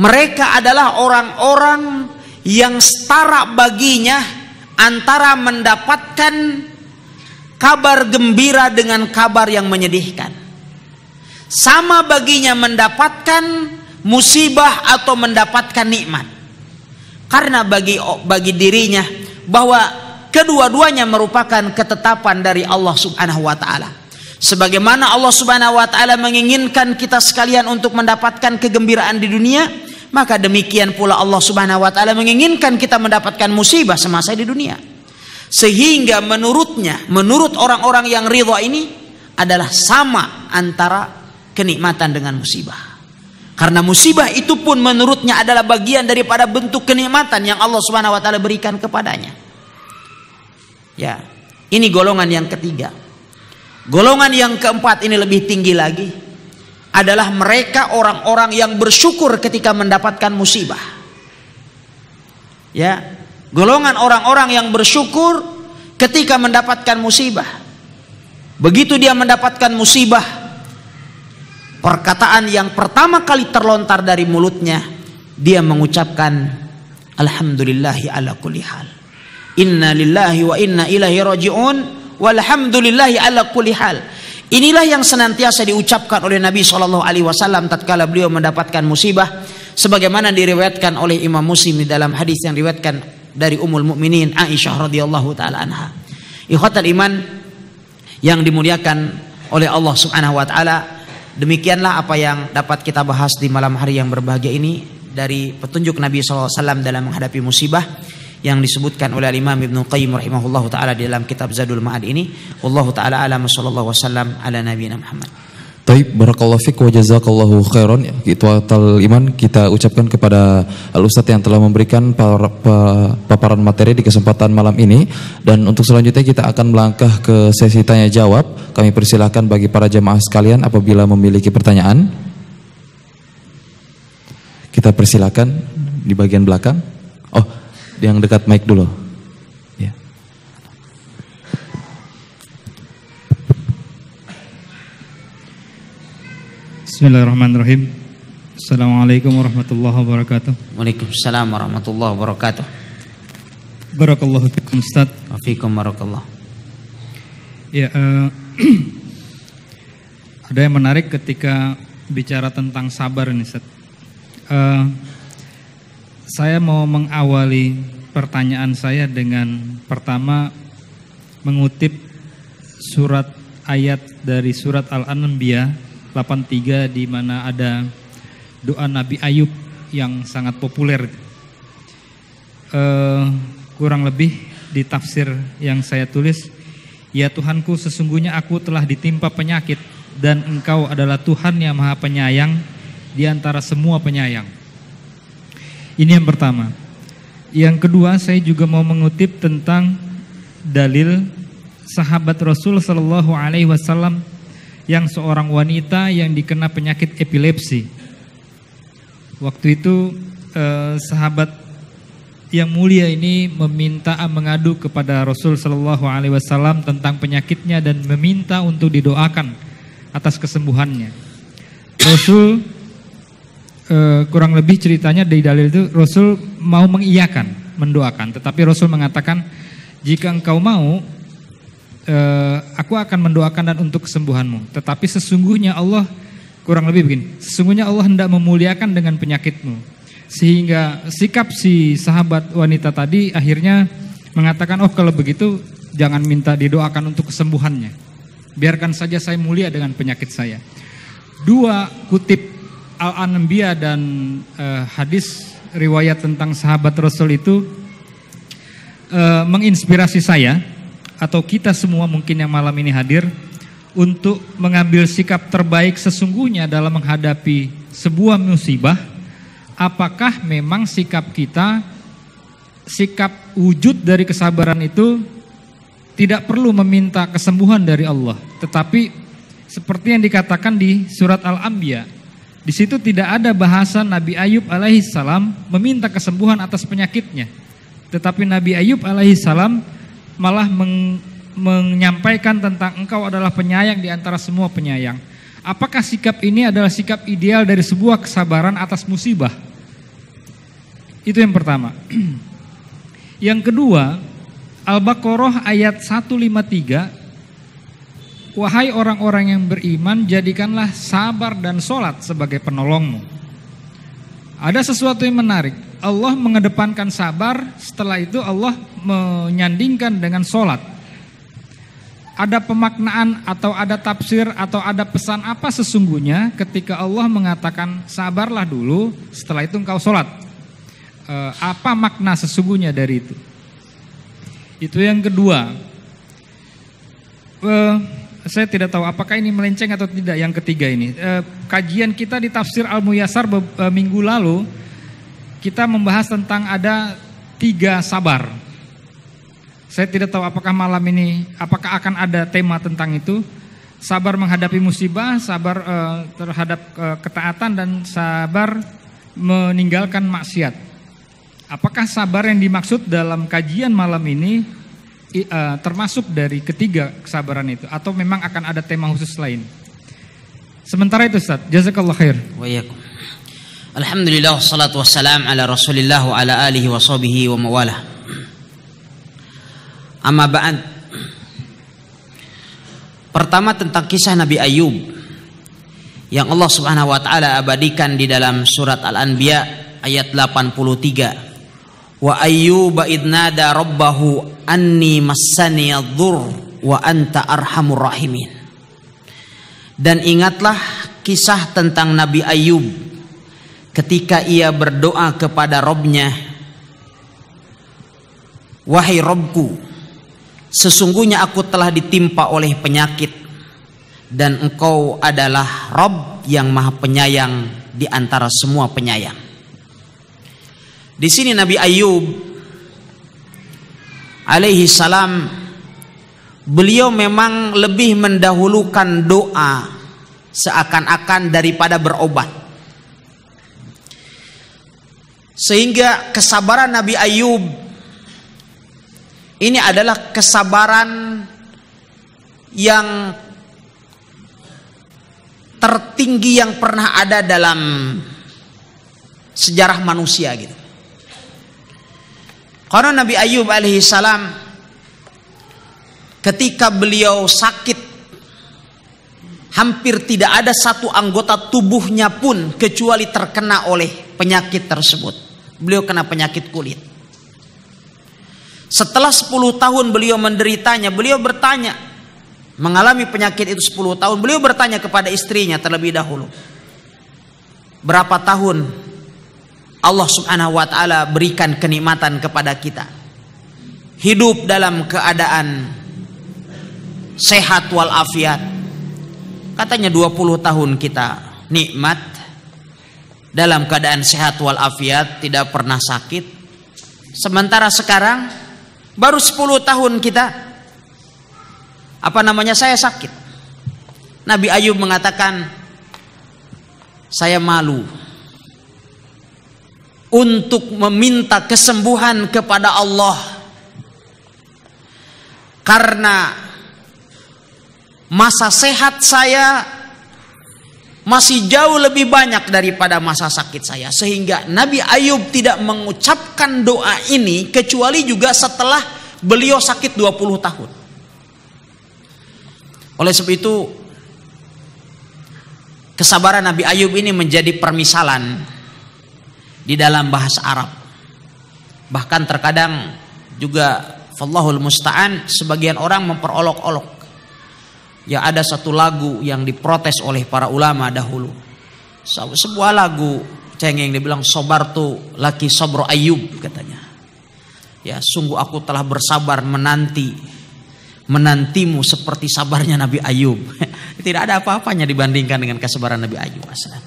mereka adalah orang-orang yang setara baginya antara mendapatkan kabar gembira dengan kabar yang menyedihkan sama baginya mendapatkan musibah atau mendapatkan nikmat karena bagi bagi dirinya bahwa kedua-duanya merupakan ketetapan dari Allah Subhanahu wa taala. Sebagaimana Allah Subhanahu wa taala menginginkan kita sekalian untuk mendapatkan kegembiraan di dunia, maka demikian pula Allah Subhanahu wa taala menginginkan kita mendapatkan musibah semasa di dunia. Sehingga menurutnya, menurut orang-orang yang ridha ini adalah sama antara kenikmatan dengan musibah. Karena musibah itu pun menurutnya adalah bagian daripada bentuk kenikmatan yang Allah Subhanahu wa taala berikan kepadanya. Ya. Ini golongan yang ketiga. Golongan yang keempat ini lebih tinggi lagi adalah mereka orang-orang yang bersyukur ketika mendapatkan musibah. Ya, golongan orang-orang yang bersyukur ketika mendapatkan musibah. Begitu dia mendapatkan musibah, perkataan yang pertama kali terlontar dari mulutnya, dia mengucapkan alhamdulillahi ala kulli hal. Inna lillahi wa inna ilahi rojiun, walhamdulillahi ala kulli hal. Inilah yang senantiasa diucapkan oleh Nabi Shallallahu Alaihi Wasallam tatkala beliau mendapatkan musibah, sebagaimana diriwayatkan oleh Imam Muslim di dalam hadis yang diriwayatkan dari Ummul Mukminin Aisyah radhiyallahu taala anha. Ikhwatul iman yang dimuliakan oleh Allah Subhanahu wa taala, demikianlah apa yang dapat kita bahas di malam hari yang berbahagia ini dari petunjuk Nabi SAW dalam menghadapi musibah yang disebutkan oleh Imam Ibnu Qayyim rahimahullahu taala di dalam kitab Zadul Ma'ad ini Allah taala alam sallallahu wasallam ala nabiyina Muhammad. Taib barakallahu fik wa jazakallahu khairan itu atal iman kita ucapkan kepada al ustadz yang telah memberikan paparan materi di kesempatan malam ini dan untuk selanjutnya kita akan melangkah ke sesi tanya jawab kami persilahkan bagi para jemaah sekalian apabila memiliki pertanyaan kita persilahkan di bagian belakang oh yang dekat mic dulu. Ya. Bismillahirrahmanirrahim. Assalamualaikum warahmatullahi wabarakatuh. Waalaikumsalam warahmatullahi wabarakatuh. Barakallahu fikum Ustaz. Wa barakallah. Ya, uh, ada yang menarik ketika bicara tentang sabar nih Ustaz. Uh, saya mau mengawali pertanyaan saya dengan pertama mengutip surat ayat dari surat Al-Anbiya 83 di mana ada doa Nabi Ayub yang sangat populer. Uh, kurang lebih di tafsir yang saya tulis, ya Tuhanku sesungguhnya aku telah ditimpa penyakit dan Engkau adalah Tuhan yang maha penyayang di antara semua penyayang. Ini yang pertama. Yang kedua, saya juga mau mengutip tentang dalil sahabat Rasul Shallallahu Alaihi Wasallam yang seorang wanita yang dikena penyakit epilepsi. Waktu itu eh, sahabat yang mulia ini meminta mengadu kepada Rasul Shallallahu Alaihi Wasallam tentang penyakitnya dan meminta untuk didoakan atas kesembuhannya. Rasul Eh, kurang lebih ceritanya dari dalil itu Rasul mau mengiyakan, mendoakan, tetapi Rasul mengatakan jika engkau mau eh, aku akan mendoakan dan untuk kesembuhanmu. Tetapi sesungguhnya Allah kurang lebih begini, sesungguhnya Allah hendak memuliakan dengan penyakitmu. Sehingga sikap si sahabat wanita tadi akhirnya mengatakan, "Oh, kalau begitu jangan minta didoakan untuk kesembuhannya. Biarkan saja saya mulia dengan penyakit saya." Dua kutip al-anbiya dan uh, hadis riwayat tentang sahabat Rasul itu uh, menginspirasi saya atau kita semua mungkin yang malam ini hadir untuk mengambil sikap terbaik sesungguhnya dalam menghadapi sebuah musibah apakah memang sikap kita sikap wujud dari kesabaran itu tidak perlu meminta kesembuhan dari Allah tetapi seperti yang dikatakan di surat Al-Anbiya di situ tidak ada bahasan Nabi Ayub alaihi salam meminta kesembuhan atas penyakitnya. Tetapi Nabi Ayub alaihi salam malah meng, menyampaikan tentang engkau adalah penyayang di antara semua penyayang. Apakah sikap ini adalah sikap ideal dari sebuah kesabaran atas musibah? Itu yang pertama. yang kedua, Al-Baqarah ayat 153 Wahai orang-orang yang beriman, jadikanlah sabar dan sholat sebagai penolongmu. Ada sesuatu yang menarik. Allah mengedepankan sabar, setelah itu Allah menyandingkan dengan sholat. Ada pemaknaan atau ada tafsir atau ada pesan apa sesungguhnya ketika Allah mengatakan sabarlah dulu, setelah itu engkau sholat. E, apa makna sesungguhnya dari itu? Itu yang kedua. Uh, saya tidak tahu apakah ini melenceng atau tidak yang ketiga ini. Eh, kajian kita di tafsir Al-Muyasar eh, minggu lalu kita membahas tentang ada tiga sabar. Saya tidak tahu apakah malam ini apakah akan ada tema tentang itu. Sabar menghadapi musibah, sabar eh, terhadap ketaatan dan sabar meninggalkan maksiat. Apakah sabar yang dimaksud dalam kajian malam ini uh, termasuk dari ketiga kesabaran itu atau memang akan ada tema khusus lain? Sementara itu Ustaz, jazakallah khair. Waiyakum. Alhamdulillah salatu wassalam ala Rasulillah wa ala alihi wa sahbihi wa mawalah. Amma ba'd. Pertama tentang kisah Nabi Ayub yang Allah Subhanahu wa taala abadikan di dalam surat Al-Anbiya ayat 83 wa ayyuba idnada rabbahu anni massani adzur wa anta arhamur rahimin dan ingatlah kisah tentang Nabi Ayub ketika ia berdoa kepada Robnya wahai Robku sesungguhnya aku telah ditimpa oleh penyakit dan engkau adalah Rob yang maha penyayang di antara semua penyayang di sini Nabi Ayub alaihi salam beliau memang lebih mendahulukan doa seakan-akan daripada berobat. Sehingga kesabaran Nabi Ayub ini adalah kesabaran yang tertinggi yang pernah ada dalam sejarah manusia gitu. Karena Nabi Ayub alaihi salam ketika beliau sakit hampir tidak ada satu anggota tubuhnya pun kecuali terkena oleh penyakit tersebut. Beliau kena penyakit kulit. Setelah 10 tahun beliau menderitanya, beliau bertanya, mengalami penyakit itu 10 tahun, beliau bertanya kepada istrinya terlebih dahulu. Berapa tahun Allah Subhanahu wa taala berikan kenikmatan kepada kita. Hidup dalam keadaan sehat walafiat. Katanya 20 tahun kita nikmat dalam keadaan sehat walafiat, tidak pernah sakit. Sementara sekarang baru 10 tahun kita apa namanya saya sakit. Nabi Ayub mengatakan saya malu untuk meminta kesembuhan kepada Allah karena masa sehat saya masih jauh lebih banyak daripada masa sakit saya sehingga Nabi Ayub tidak mengucapkan doa ini kecuali juga setelah beliau sakit 20 tahun oleh sebab itu kesabaran Nabi Ayub ini menjadi permisalan di dalam bahasa Arab. Bahkan terkadang juga Allahul Musta'an sebagian orang memperolok-olok. Ya ada satu lagu yang diprotes oleh para ulama dahulu. Sebuah lagu cengeng dibilang sobar tu laki sobro ayub katanya. Ya sungguh aku telah bersabar menanti menantimu seperti sabarnya Nabi Ayub. Tidak ada apa-apanya dibandingkan dengan kesabaran Nabi Ayub. Asal.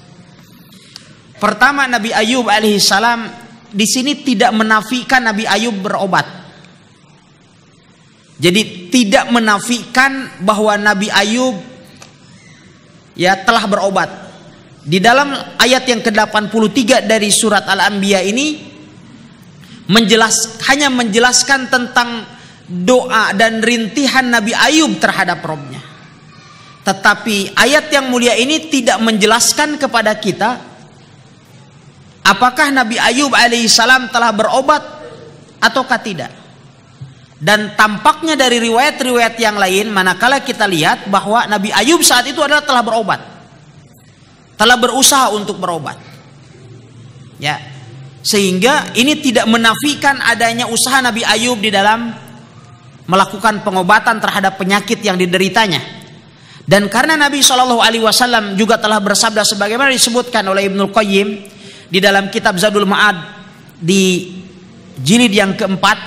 Pertama Nabi Ayub alaihi salam di sini tidak menafikan Nabi Ayub berobat. Jadi tidak menafikan bahwa Nabi Ayub ya telah berobat. Di dalam ayat yang ke-83 dari surat Al-Anbiya ini menjelas hanya menjelaskan tentang doa dan rintihan Nabi Ayub terhadap Robnya. Tetapi ayat yang mulia ini tidak menjelaskan kepada kita Apakah Nabi Ayub alaihissalam telah berobat ataukah tidak? Dan tampaknya dari riwayat-riwayat yang lain, manakala kita lihat bahwa Nabi Ayub saat itu adalah telah berobat, telah berusaha untuk berobat. Ya, sehingga ini tidak menafikan adanya usaha Nabi Ayub di dalam melakukan pengobatan terhadap penyakit yang dideritanya. Dan karena Nabi Shallallahu Alaihi Wasallam juga telah bersabda sebagaimana disebutkan oleh Ibnul Qayyim di dalam kitab Zadul Ma'ad di jilid yang keempat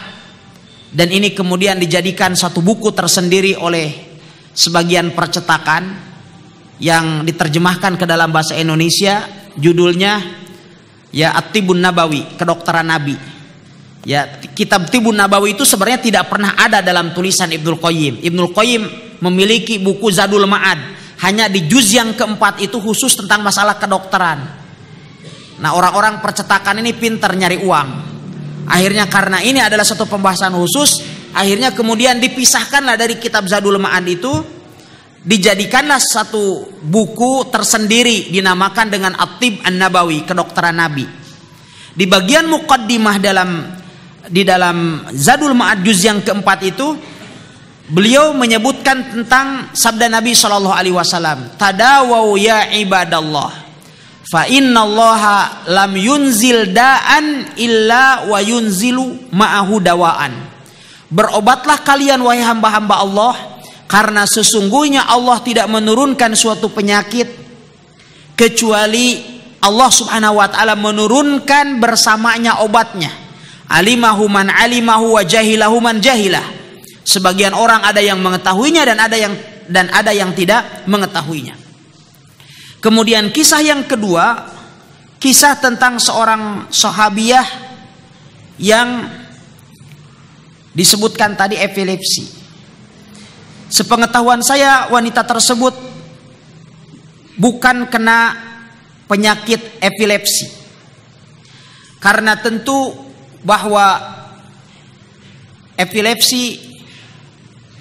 dan ini kemudian dijadikan satu buku tersendiri oleh sebagian percetakan yang diterjemahkan ke dalam bahasa Indonesia judulnya ya at Nabawi, kedokteran Nabi. Ya, kitab Tibun Nabawi itu sebenarnya tidak pernah ada dalam tulisan Ibnul Qayyim. Ibnul Qayyim memiliki buku Zadul Ma'ad. Hanya di juz yang keempat itu khusus tentang masalah kedokteran. Nah orang-orang percetakan ini pintar nyari uang. Akhirnya karena ini adalah satu pembahasan khusus, akhirnya kemudian dipisahkanlah dari kitab Zadul Ma'ad itu, dijadikanlah satu buku tersendiri dinamakan dengan Atib An-Nabawi, kedokteran Nabi. Di bagian mukaddimah dalam di dalam Zadul Ma'ad juz yang keempat itu beliau menyebutkan tentang sabda Nabi Shallallahu alaihi wasallam, "Tadawau ya ibadallah." Fa innallaha lam yunzil da'an illa wa yunzilu ma'ahu dawaan. Berobatlah kalian wahai hamba-hamba Allah karena sesungguhnya Allah tidak menurunkan suatu penyakit kecuali Allah Subhanahu wa taala menurunkan bersamanya obatnya. Alimahu man alimahu wa jahilahu man jahilah. Sebagian orang ada yang mengetahuinya dan ada yang dan ada yang tidak mengetahuinya. Kemudian kisah yang kedua, kisah tentang seorang sahabiah yang disebutkan tadi epilepsi. Sepengetahuan saya wanita tersebut bukan kena penyakit epilepsi. Karena tentu bahwa epilepsi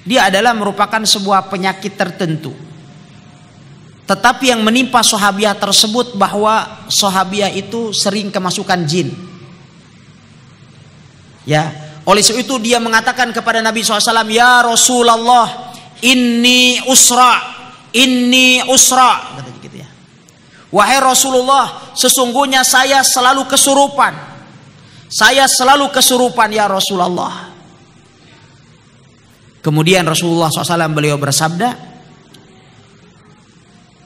dia adalah merupakan sebuah penyakit tertentu tetapi yang menimpa sahabiah tersebut bahwa sahabiah itu sering kemasukan jin. Ya, oleh sebab itu dia mengatakan kepada Nabi SAW, Ya Rasulullah, ini usra, ini usra. gitu ya. Wahai Rasulullah, sesungguhnya saya selalu kesurupan. Saya selalu kesurupan ya Rasulullah. Kemudian Rasulullah SAW beliau bersabda,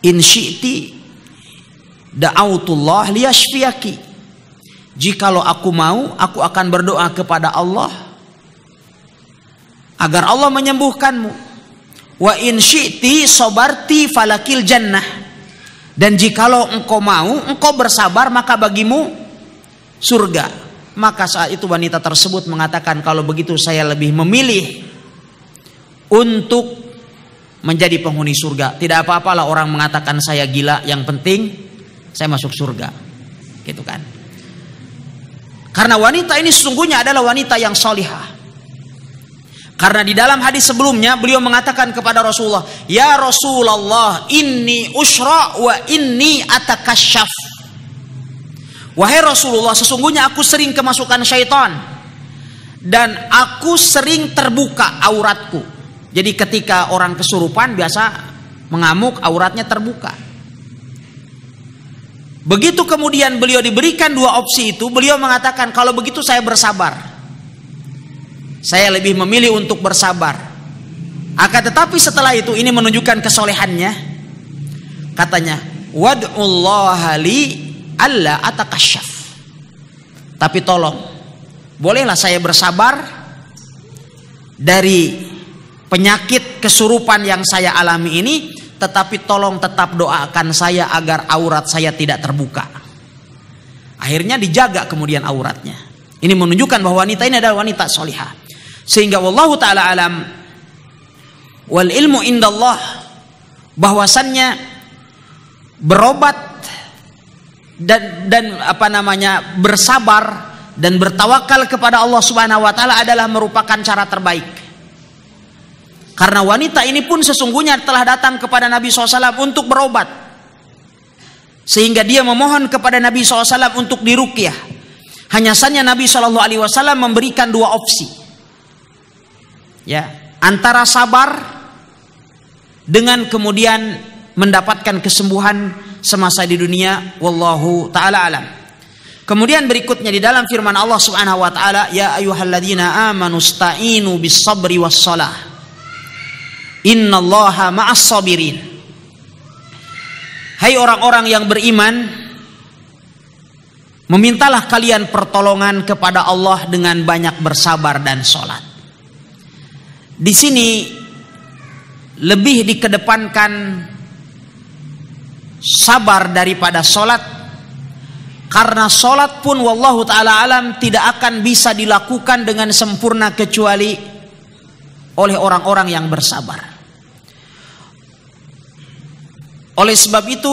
in syi'ti da'autullah liyashfiyaki jikalau aku mau aku akan berdoa kepada Allah agar Allah menyembuhkanmu wa in syi'ti sobarti falakil jannah dan jikalau engkau mau engkau bersabar maka bagimu surga maka saat itu wanita tersebut mengatakan kalau begitu saya lebih memilih untuk menjadi penghuni surga. Tidak apa-apalah orang mengatakan saya gila, yang penting saya masuk surga. Gitu kan. Karena wanita ini sesungguhnya adalah wanita yang solihah. Karena di dalam hadis sebelumnya beliau mengatakan kepada Rasulullah, "Ya Rasulullah, ini usra wa ini atakasyaf." Wahai Rasulullah, sesungguhnya aku sering kemasukan syaitan dan aku sering terbuka auratku. Jadi ketika orang kesurupan biasa mengamuk auratnya terbuka. Begitu kemudian beliau diberikan dua opsi itu, beliau mengatakan kalau begitu saya bersabar. Saya lebih memilih untuk bersabar. Akan tetapi setelah itu ini menunjukkan kesolehannya. Katanya, wad'ullaha li alla atakasyaf. Tapi tolong, bolehlah saya bersabar dari penyakit kesurupan yang saya alami ini, tetapi tolong tetap doakan saya agar aurat saya tidak terbuka. Akhirnya dijaga kemudian auratnya. Ini menunjukkan bahwa wanita ini adalah wanita solihah. Sehingga wallahu taala alam wal ilmu indallah bahwasannya berobat dan dan apa namanya bersabar dan bertawakal kepada Allah Subhanahu wa taala adalah merupakan cara terbaik. Karena wanita ini pun sesungguhnya telah datang kepada Nabi SAW untuk berobat. Sehingga dia memohon kepada Nabi SAW untuk dirukyah. Hanya saja Nabi SAW memberikan dua opsi. Ya, antara sabar dengan kemudian mendapatkan kesembuhan semasa di dunia wallahu taala alam. Kemudian berikutnya di dalam firman Allah Subhanahu wa taala, ya ayyuhalladzina amanu sta'inu bis sabri was salah. Innallaha ma'as sabirin. Hai orang-orang yang beriman, memintalah kalian pertolongan kepada Allah dengan banyak bersabar dan sholat. Di sini lebih dikedepankan sabar daripada sholat karena sholat pun wallahu ta'ala alam tidak akan bisa dilakukan dengan sempurna kecuali oleh orang-orang yang bersabar oleh sebab itu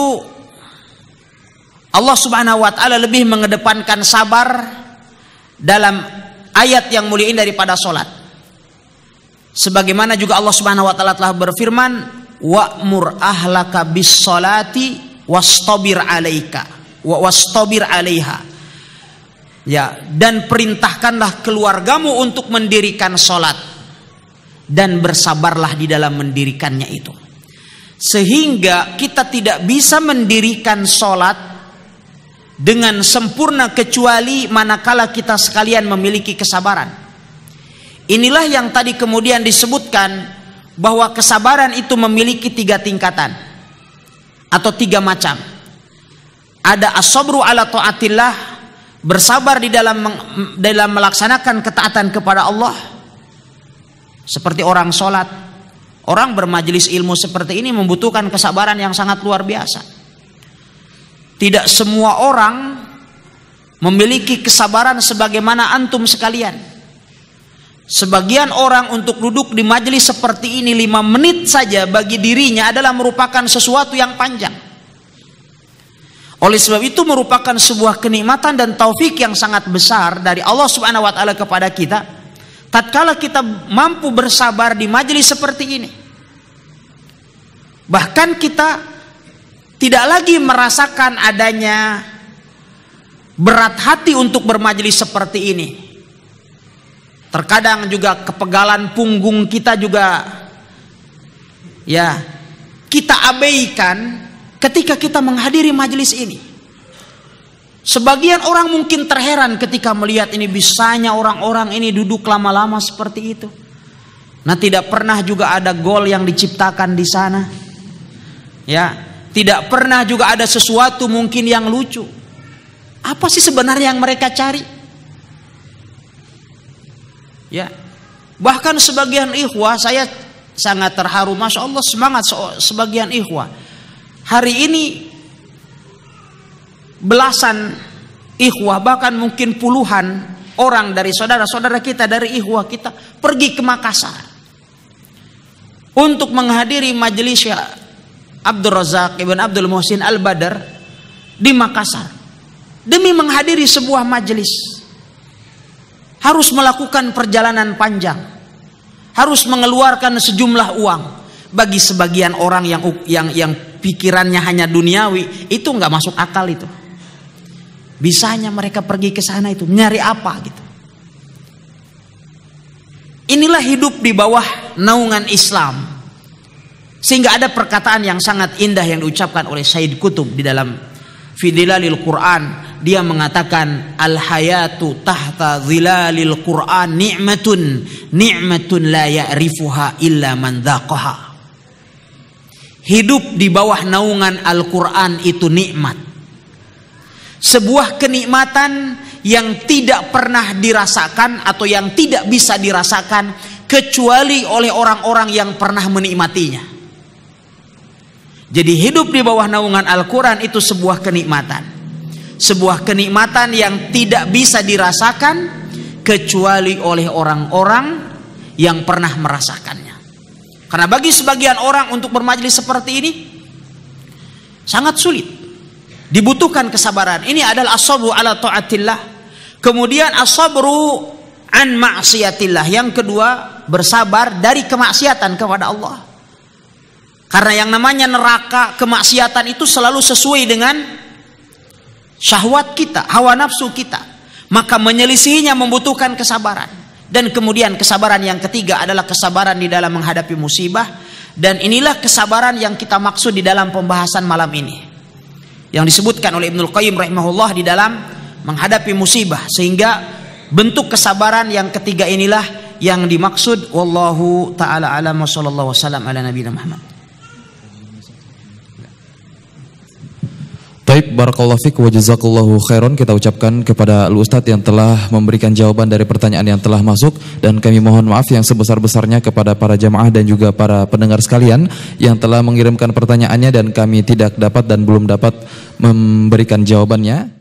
Allah Subhanahu wa taala lebih mengedepankan sabar dalam ayat yang mulia ini daripada salat. Sebagaimana juga Allah Subhanahu wa taala telah berfirman, "Wa'mur ahlaka bis salati wastabir 'alaika wa wastabir 'alaiha." Ya, dan perintahkanlah keluargamu untuk mendirikan salat dan bersabarlah di dalam mendirikannya itu sehingga kita tidak bisa mendirikan sholat dengan sempurna kecuali manakala kita sekalian memiliki kesabaran. Inilah yang tadi kemudian disebutkan bahwa kesabaran itu memiliki tiga tingkatan atau tiga macam. Ada asobru ala taatillah bersabar di dalam dalam melaksanakan ketaatan kepada Allah seperti orang sholat Orang bermajelis ilmu seperti ini membutuhkan kesabaran yang sangat luar biasa. Tidak semua orang memiliki kesabaran sebagaimana antum sekalian. Sebagian orang untuk duduk di majelis seperti ini lima menit saja bagi dirinya adalah merupakan sesuatu yang panjang. Oleh sebab itu merupakan sebuah kenikmatan dan taufik yang sangat besar dari Allah Subhanahu wa taala kepada kita tatkala kita mampu bersabar di majelis seperti ini bahkan kita tidak lagi merasakan adanya berat hati untuk bermajelis seperti ini terkadang juga kepegalan punggung kita juga ya kita abaikan ketika kita menghadiri majelis ini Sebagian orang mungkin terheran ketika melihat ini bisanya orang-orang ini duduk lama-lama seperti itu. Nah, tidak pernah juga ada gol yang diciptakan di sana. Ya, tidak pernah juga ada sesuatu mungkin yang lucu. Apa sih sebenarnya yang mereka cari? Ya. Bahkan sebagian ikhwah saya sangat terharu, masya Allah semangat sebagian ikhwah. Hari ini belasan ikhwah bahkan mungkin puluhan orang dari saudara-saudara kita dari ikhwah kita pergi ke Makassar untuk menghadiri majelis Abdul Razak Ibn Abdul Muhsin Al-Badar di Makassar demi menghadiri sebuah majelis harus melakukan perjalanan panjang harus mengeluarkan sejumlah uang bagi sebagian orang yang yang yang pikirannya hanya duniawi itu nggak masuk akal itu Bisanya mereka pergi ke sana itu nyari apa gitu. Inilah hidup di bawah naungan Islam. Sehingga ada perkataan yang sangat indah yang diucapkan oleh Said Kutub di dalam Fidilalil Quran dia mengatakan al hayatu tahta zilalil Quran ni'matun ni'matun la ya'rifuha illa man dhaqaha. Hidup di bawah naungan Al-Qur'an itu nikmat sebuah kenikmatan yang tidak pernah dirasakan atau yang tidak bisa dirasakan kecuali oleh orang-orang yang pernah menikmatinya. Jadi hidup di bawah naungan Al-Qur'an itu sebuah kenikmatan. Sebuah kenikmatan yang tidak bisa dirasakan kecuali oleh orang-orang yang pernah merasakannya. Karena bagi sebagian orang untuk bermajlis seperti ini sangat sulit. Dibutuhkan kesabaran. Ini adalah asabu ala taatillah. Kemudian asabru an maksiatillah. Yang kedua, bersabar dari kemaksiatan kepada Allah. Karena yang namanya neraka kemaksiatan itu selalu sesuai dengan syahwat kita, hawa nafsu kita. Maka menyelisihinya membutuhkan kesabaran. Dan kemudian kesabaran yang ketiga adalah kesabaran di dalam menghadapi musibah. Dan inilah kesabaran yang kita maksud di dalam pembahasan malam ini yang disebutkan oleh Ibnu Qayyim rahimahullah di dalam menghadapi musibah sehingga bentuk kesabaran yang ketiga inilah yang dimaksud wallahu taala alam wa wasallam ala nabiyina Muhammad Taib barakallahu fiik wa jazakallahu khairan kita ucapkan kepada Ustadz yang telah memberikan jawaban dari pertanyaan yang telah masuk dan kami mohon maaf yang sebesar-besarnya kepada para jamaah dan juga para pendengar sekalian yang telah mengirimkan pertanyaannya dan kami tidak dapat dan belum dapat memberikan jawabannya.